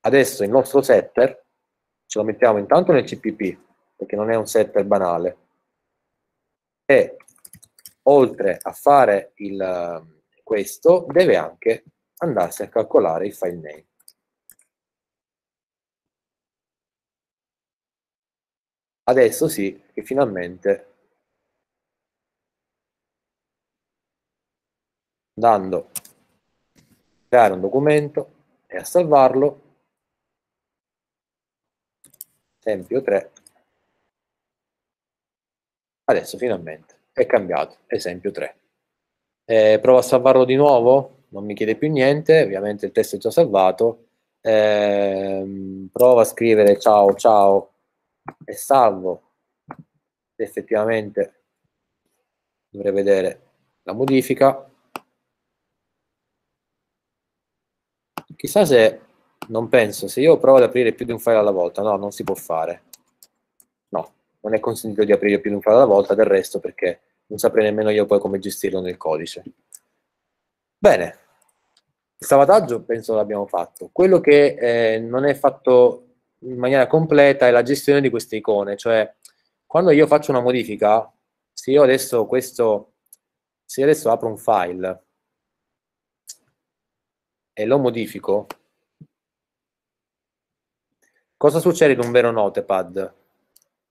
Adesso il nostro setter ce lo mettiamo intanto nel CPP, perché non è un setter banale, e oltre a fare il, questo, deve anche andarsi a calcolare il file name. Adesso sì che finalmente andando a creare un documento e a salvarlo esempio 3, adesso finalmente è cambiato, esempio 3. Eh, provo a salvarlo di nuovo, non mi chiede più niente, ovviamente il testo è già salvato, eh, provo a scrivere ciao ciao e salvo, effettivamente dovrei vedere la modifica, chissà se non penso, se io provo ad aprire più di un file alla volta, no, non si può fare. No, non è consentito di aprire più di un file alla volta, del resto perché non saprei nemmeno io poi come gestirlo nel codice. Bene, il salvataggio penso l'abbiamo fatto. Quello che eh, non è fatto in maniera completa è la gestione di queste icone, cioè quando io faccio una modifica, se io adesso, questo, se io adesso apro un file e lo modifico, Cosa succede con un vero notepad?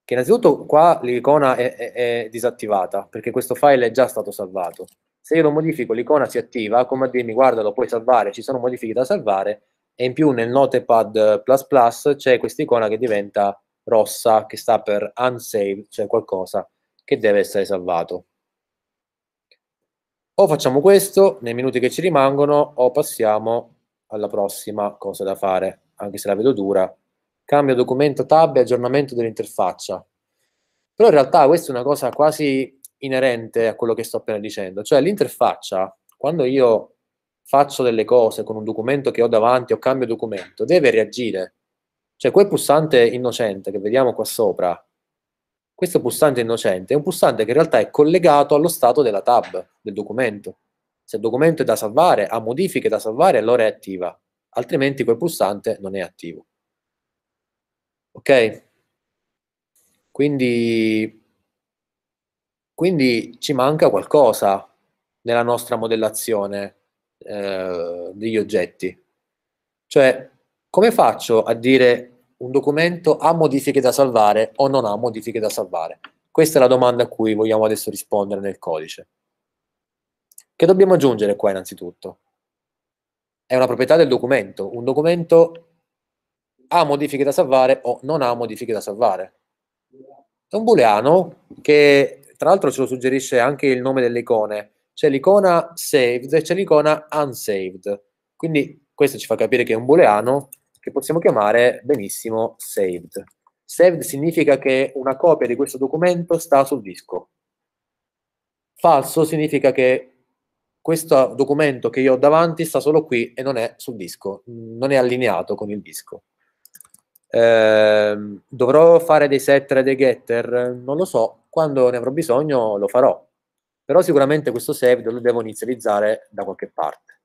Che innanzitutto qua l'icona è, è, è disattivata perché questo file è già stato salvato. Se io lo modifico, l'icona si attiva come a dirmi guarda lo puoi salvare, ci sono modifiche da salvare e in più nel notepad++ c'è questa icona che diventa rossa che sta per unsave, cioè qualcosa che deve essere salvato. O facciamo questo nei minuti che ci rimangono o passiamo alla prossima cosa da fare, anche se la vedo dura, cambio documento tab e aggiornamento dell'interfaccia. Però in realtà questa è una cosa quasi inerente a quello che sto appena dicendo, cioè l'interfaccia, quando io faccio delle cose con un documento che ho davanti o cambio documento, deve reagire. Cioè quel pulsante innocente che vediamo qua sopra, questo pulsante innocente è un pulsante che in realtà è collegato allo stato della tab, del documento. Se il documento è da salvare, ha modifiche da salvare, allora è attiva, altrimenti quel pulsante non è attivo. Ok? Quindi, quindi ci manca qualcosa nella nostra modellazione eh, degli oggetti. Cioè, come faccio a dire un documento ha modifiche da salvare o non ha modifiche da salvare? Questa è la domanda a cui vogliamo adesso rispondere nel codice. Che dobbiamo aggiungere qua innanzitutto? È una proprietà del documento. Un documento ha modifiche da salvare o non ha modifiche da salvare. È un booleano che tra l'altro ce lo suggerisce anche il nome delle icone. C'è l'icona saved e c'è l'icona unsaved. Quindi questo ci fa capire che è un booleano che possiamo chiamare benissimo saved. Saved significa che una copia di questo documento sta sul disco. Falso significa che questo documento che io ho davanti sta solo qui e non è sul disco, non è allineato con il disco. Ehm, dovrò fare dei setter e dei getter? Non lo so, quando ne avrò bisogno lo farò. Però sicuramente questo save lo devo inizializzare da qualche parte.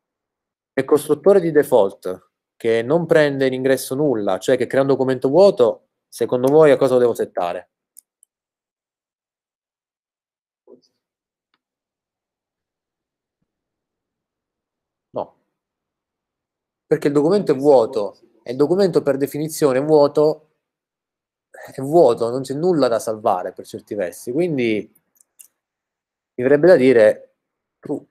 Il costruttore di default che non prende in ingresso nulla, cioè che crea un documento vuoto, secondo voi a cosa lo devo settare? No. Perché il documento è vuoto, e il documento per definizione vuoto è vuoto, non c'è nulla da salvare per certi versi. Quindi mi verrebbe da dire true.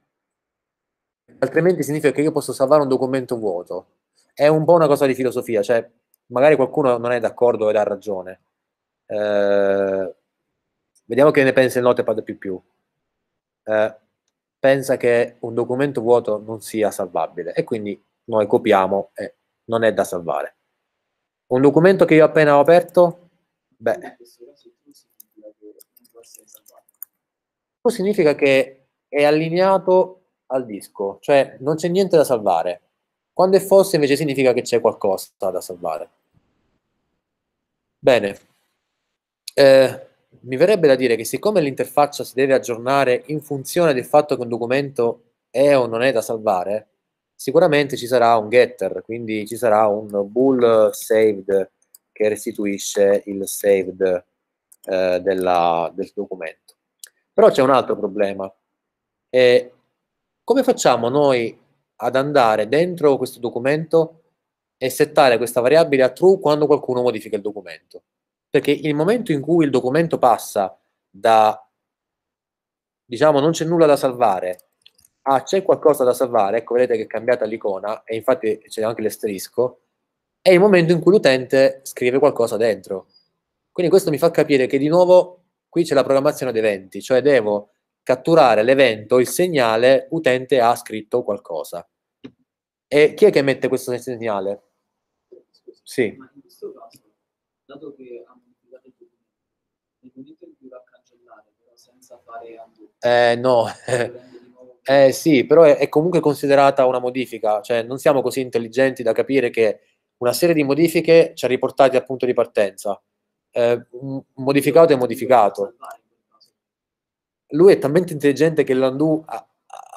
Altrimenti significa che io posso salvare un documento vuoto. È un po' una cosa di filosofia, cioè magari qualcuno non è d'accordo ed ha ragione. Eh, vediamo che ne pensa il Notepad più più. Eh, pensa che un documento vuoto non sia salvabile e quindi noi copiamo e non è da salvare. Un documento che io appena ho aperto, beh, tu significa che è allineato al disco, cioè non c'è niente da salvare. Quando è false invece significa che c'è qualcosa da salvare. Bene, eh, mi verrebbe da dire che siccome l'interfaccia si deve aggiornare in funzione del fatto che un documento è o non è da salvare, sicuramente ci sarà un getter, quindi ci sarà un bool saved che restituisce il saved eh, della, del documento. Però c'è un altro problema. E come facciamo noi ad andare dentro questo documento e settare questa variabile a true quando qualcuno modifica il documento? Perché il momento in cui il documento passa da, diciamo, non c'è nulla da salvare, ah c'è qualcosa da salvare, ecco vedete che è cambiata l'icona e infatti c'è anche l'asterisco, è il momento in cui l'utente scrive qualcosa dentro. Quindi questo mi fa capire che di nuovo qui c'è la programmazione ad eventi, cioè devo catturare l'evento, il segnale utente ha scritto qualcosa. E chi è che emette questo segnale? sì. Ma in questo caso, dato che ha modificato il documento, nel momento in cui va a cancellare, però senza fare undo, eh, no. Eh sì, però è, è comunque considerata una modifica, cioè non siamo così intelligenti da capire che una serie di modifiche ci ha riportati al punto di partenza. Eh, modificato è modificato. Lui è talmente intelligente che l'Andu ha,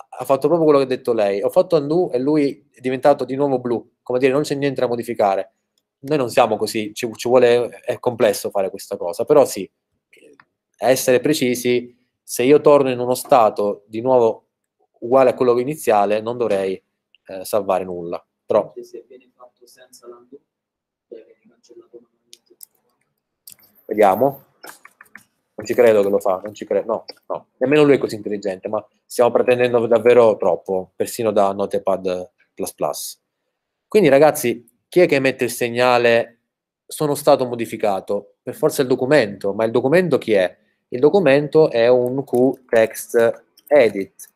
ha, fatto proprio quello che ha detto lei. Ho fatto Andu e lui è diventato di nuovo blu, come dire, non c'è niente da modificare. Noi non siamo così, ci, ci vuole, è complesso fare questa cosa, però sì, essere precisi, se io torno in uno stato di nuovo uguale a quello iniziale, non dovrei eh, salvare nulla. Però... Eh, Vediamo. Non ci credo che lo fa, non ci credo, no, no. Nemmeno lui è così intelligente, ma stiamo pretendendo davvero troppo, persino da Notepad++. Quindi ragazzi, chi è che emette il segnale sono stato modificato? Per forza il documento, ma il documento chi è? Il documento è un qtextedit,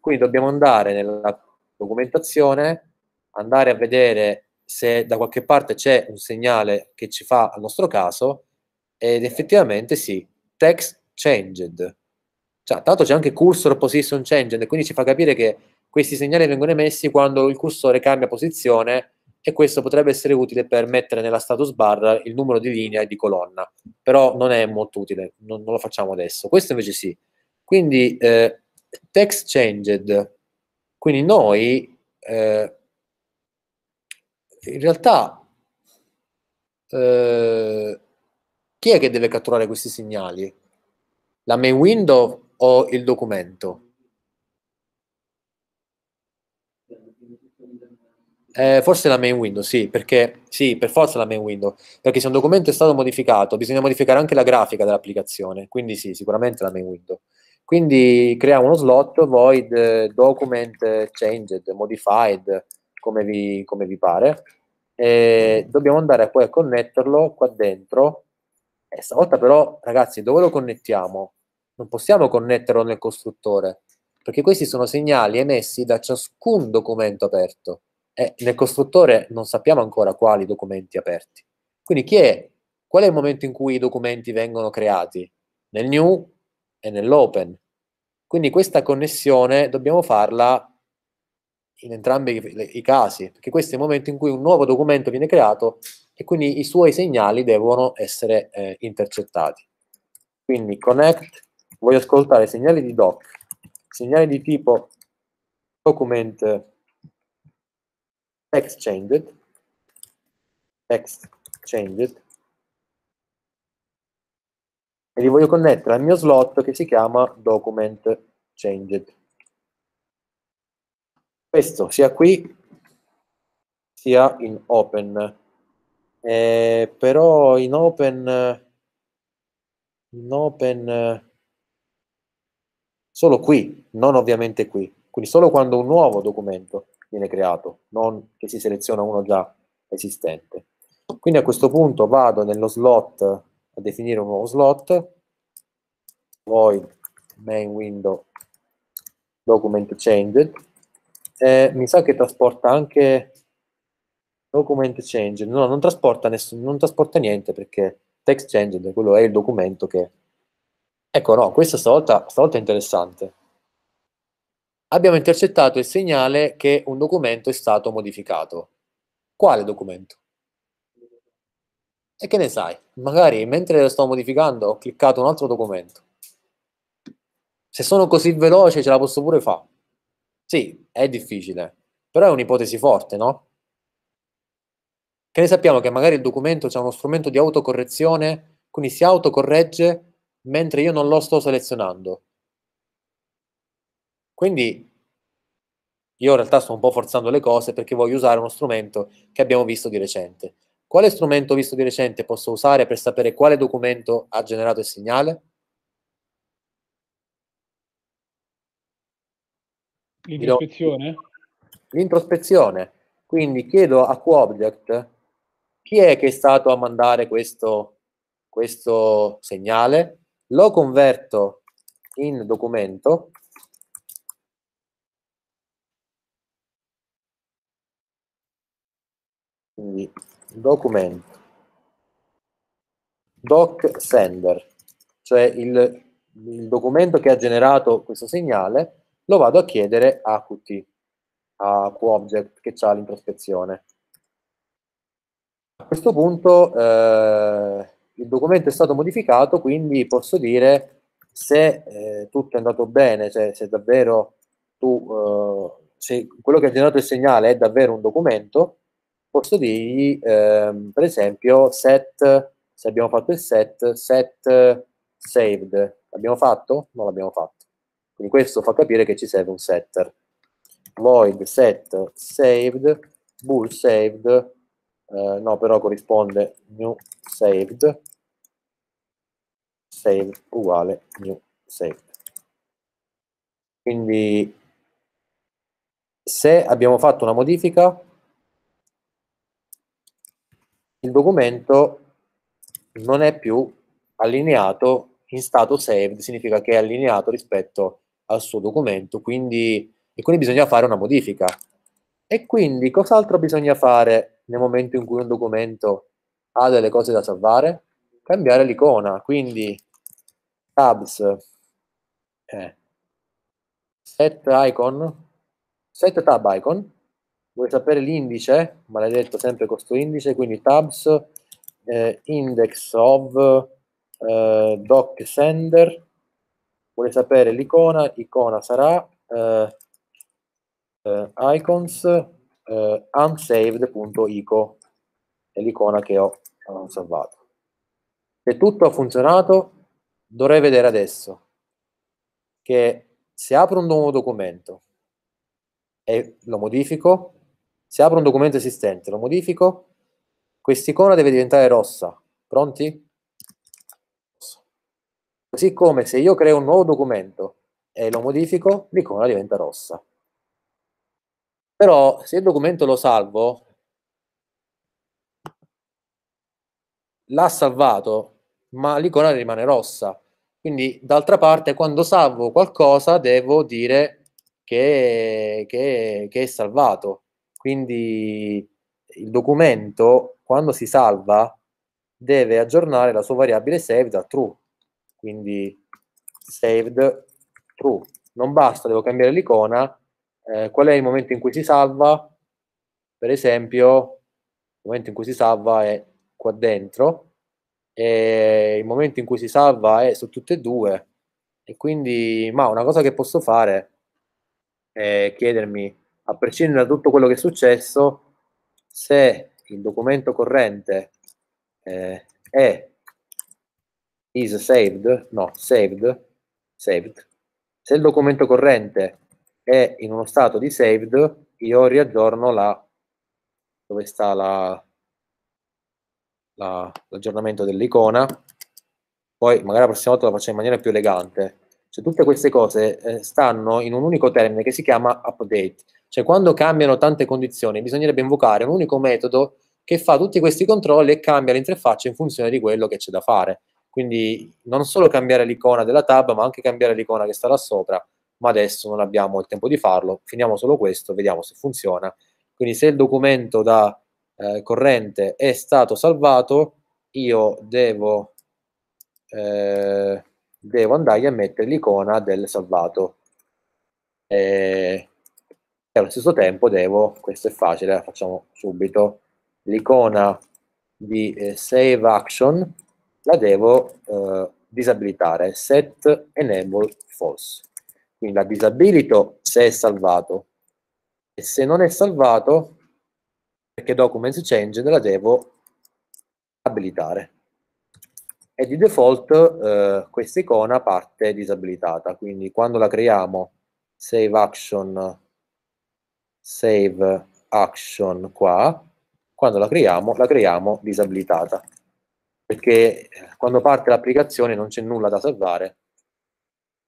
quindi dobbiamo andare nella documentazione, andare a vedere se da qualche parte c'è un segnale che ci fa al nostro caso ed effettivamente sì, text changed. Cioè, tanto c'è anche cursor position changed, quindi ci fa capire che questi segnali vengono emessi quando il cursore cambia posizione e questo potrebbe essere utile per mettere nella status bar il numero di linea e di colonna, però non è molto utile, non, non lo facciamo adesso. Questo invece sì. Quindi eh, text changed. Quindi noi eh, in realtà eh, chi è che deve catturare questi segnali? La main window o il documento? Eh, forse la main window, sì, perché sì, per forza la main window, perché se un documento è stato modificato, bisogna modificare anche la grafica dell'applicazione, quindi sì, sicuramente la main window. Quindi creiamo uno slot void document changed, modified, come vi, come vi pare. E dobbiamo andare poi a connetterlo qua dentro. E stavolta però, ragazzi, dove lo connettiamo? Non possiamo connetterlo nel costruttore, perché questi sono segnali emessi da ciascun documento aperto. E nel costruttore non sappiamo ancora quali documenti aperti. Quindi chi è? Qual è il momento in cui i documenti vengono creati? Nel new e nell'open. Quindi questa connessione dobbiamo farla in entrambi i casi, perché questo è il momento in cui un nuovo documento viene creato e quindi i suoi segnali devono essere eh, intercettati. Quindi connect, voglio ascoltare segnali di doc, segnali di tipo document exchanged, changed, e li voglio connettere al mio slot che si chiama document changed. Questo sia qui sia in open. Eh, però in open in open solo qui, non ovviamente qui. Quindi solo quando un nuovo documento viene creato, non che si seleziona uno già esistente. Quindi a questo punto vado nello slot a definire un nuovo slot, void main window document changed, eh, mi sa che trasporta anche document change, no, non trasporta, nessun, non trasporta niente perché text changed, quello è il documento che... Ecco, no, questa stavolta, stavolta è interessante. Abbiamo intercettato il segnale che un documento è stato modificato. Quale documento? E che ne sai? Magari mentre lo sto modificando ho cliccato un altro documento. Se sono così veloce ce la posso pure fare. Sì, è difficile, però è un'ipotesi forte, no? Che ne sappiamo che magari il documento c'è uno strumento di autocorrezione, quindi si autocorregge mentre io non lo sto selezionando. Quindi io in realtà sto un po' forzando le cose perché voglio usare uno strumento che abbiamo visto di recente. Quale strumento visto di recente posso usare per sapere quale documento ha generato il segnale? L'introspezione? L'introspezione. Quindi chiedo a QObject chi è che è stato a mandare questo, questo segnale, lo converto in documento quindi document doc sender, cioè il, il, documento che ha generato questo segnale, lo vado a chiedere a Qt, a QObject che ha l'introspezione. A questo punto eh, il documento è stato modificato, quindi posso dire se eh, tutto è andato bene, cioè se davvero tu, eh, se quello che ha generato il segnale è davvero un documento, posso dirgli, ehm, per esempio, set, se abbiamo fatto il set, set saved. L'abbiamo fatto? Non l'abbiamo fatto. Quindi questo fa capire che ci serve un setter. Void set saved, bool saved, eh, no però corrisponde new saved, save uguale new saved. Quindi se abbiamo fatto una modifica, il documento non è più allineato in stato saved, significa che è allineato rispetto al suo documento, quindi, e quindi bisogna fare una modifica. E quindi cos'altro bisogna fare nel momento in cui un documento ha delle cose da salvare? Cambiare l'icona, quindi tabs, eh, set icon, set tab icon, vuoi sapere l'indice? Maledetto sempre questo indice, quindi tabs eh, index of eh, doc sender, Vuole sapere l'icona? Icona sarà eh, eh icons eh, unsaved.ico, è l'icona che ho salvato. Se tutto ha funzionato, dovrei vedere adesso che se apro un nuovo documento e lo modifico, se apro un documento esistente, lo modifico, quest'icona deve diventare rossa. Pronti? Così come se io creo un nuovo documento e lo modifico, l'icona diventa rossa. Però se il documento lo salvo, l'ha salvato, ma l'icona rimane rossa. Quindi, d'altra parte, quando salvo qualcosa, devo dire che, che, che è salvato. Quindi il documento, quando si salva, deve aggiornare la sua variabile saved a true. Quindi saved true. Non basta, devo cambiare l'icona. Eh, qual è il momento in cui si salva? Per esempio, il momento in cui si salva è qua dentro e il momento in cui si salva è su tutte e due. E quindi, ma una cosa che posso fare è chiedermi a prescindere da tutto quello che è successo, se il documento corrente eh, è is saved, no, saved, saved, se il documento corrente è in uno stato di saved, io riaggiorno la, dove sta la, la, l'aggiornamento dell'icona, poi magari la prossima volta la faccio in maniera più elegante. Cioè, tutte queste cose eh, stanno in un unico termine che si chiama update cioè, quando cambiano tante condizioni, bisognerebbe invocare un unico metodo che fa tutti questi controlli e cambia l'interfaccia in funzione di quello che c'è da fare. Quindi non solo cambiare l'icona della tab, ma anche cambiare l'icona che sta là sopra, ma adesso non abbiamo il tempo di farlo, finiamo solo questo, vediamo se funziona. Quindi se il documento da eh, corrente è stato salvato, io devo, eh, devo andare a mettere l'icona del salvato. Eh, e allo stesso tempo devo, questo è facile, la facciamo subito, l'icona di eh, save action la devo eh, disabilitare, set enable false. Quindi la disabilito se è salvato e se non è salvato, perché documents change, la devo abilitare. E di default eh, questa icona parte disabilitata, quindi quando la creiamo save action save action qua, quando la creiamo, la creiamo disabilitata, perché eh, quando parte l'applicazione non c'è nulla da salvare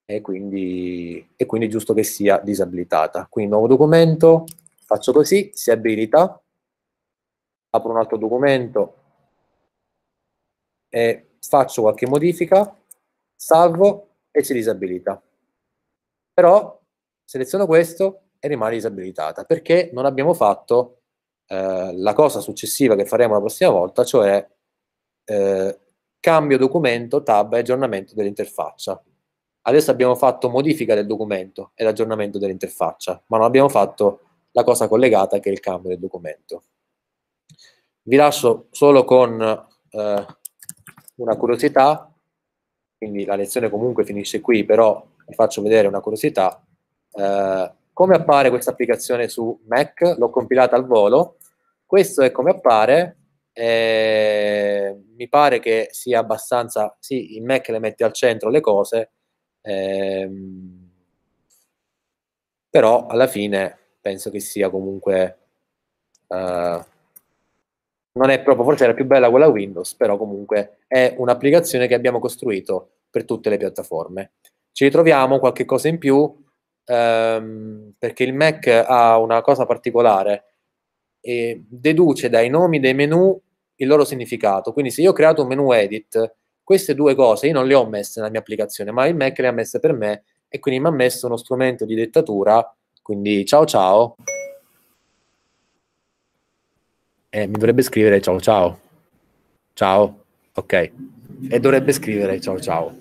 e quindi, e quindi è giusto che sia disabilitata. Quindi nuovo documento, faccio così, si abilita, apro un altro documento e faccio qualche modifica, salvo e si disabilita. Però seleziono questo, e rimane disabilitata perché non abbiamo fatto eh, la cosa successiva che faremo la prossima volta, cioè eh, cambio documento, tab e aggiornamento dell'interfaccia. Adesso abbiamo fatto modifica del documento e l'aggiornamento dell'interfaccia, ma non abbiamo fatto la cosa collegata che è il cambio del documento. Vi lascio solo con eh, una curiosità, quindi la lezione comunque finisce qui, però vi faccio vedere una curiosità. Eh, come appare questa applicazione su Mac, l'ho compilata al volo, questo è come appare, eh, mi pare che sia abbastanza, sì, il Mac le mette al centro le cose, ehm, però alla fine penso che sia comunque... Eh, non è proprio, forse era più bella quella Windows, però comunque è un'applicazione che abbiamo costruito per tutte le piattaforme. Ci ritroviamo qualche cosa in più, ehm, perché il Mac ha una cosa particolare, e deduce dai nomi dei menu il loro significato. Quindi se io ho creato un menu edit, queste due cose io non le ho messe nella mia applicazione, ma il Mac le ha messe per me e quindi mi ha messo uno strumento di dettatura, quindi ciao ciao. Eh, mi dovrebbe scrivere ciao ciao. Ciao. Ok. E dovrebbe scrivere ciao ciao.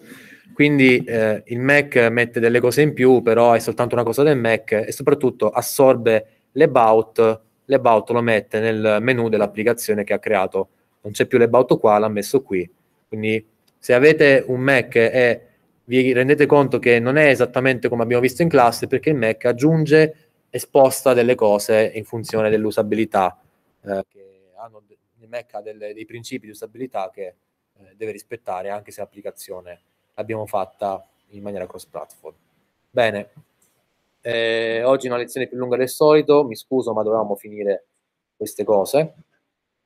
Quindi eh, il Mac mette delle cose in più, però è soltanto una cosa del Mac e soprattutto assorbe l'about, l'about lo mette nel menu dell'applicazione che ha creato. Non c'è più l'about qua, l'ha messo qui. Quindi se avete un Mac e vi rendete conto che non è esattamente come abbiamo visto in classe, perché il Mac aggiunge e sposta delle cose in funzione dell'usabilità. Eh, hanno, il Mac ha delle, dei principi di usabilità che eh, deve rispettare anche se l'applicazione È l'abbiamo fatta in maniera cross-platform. Bene, eh, oggi una lezione più lunga del solito, mi scuso ma dovevamo finire queste cose.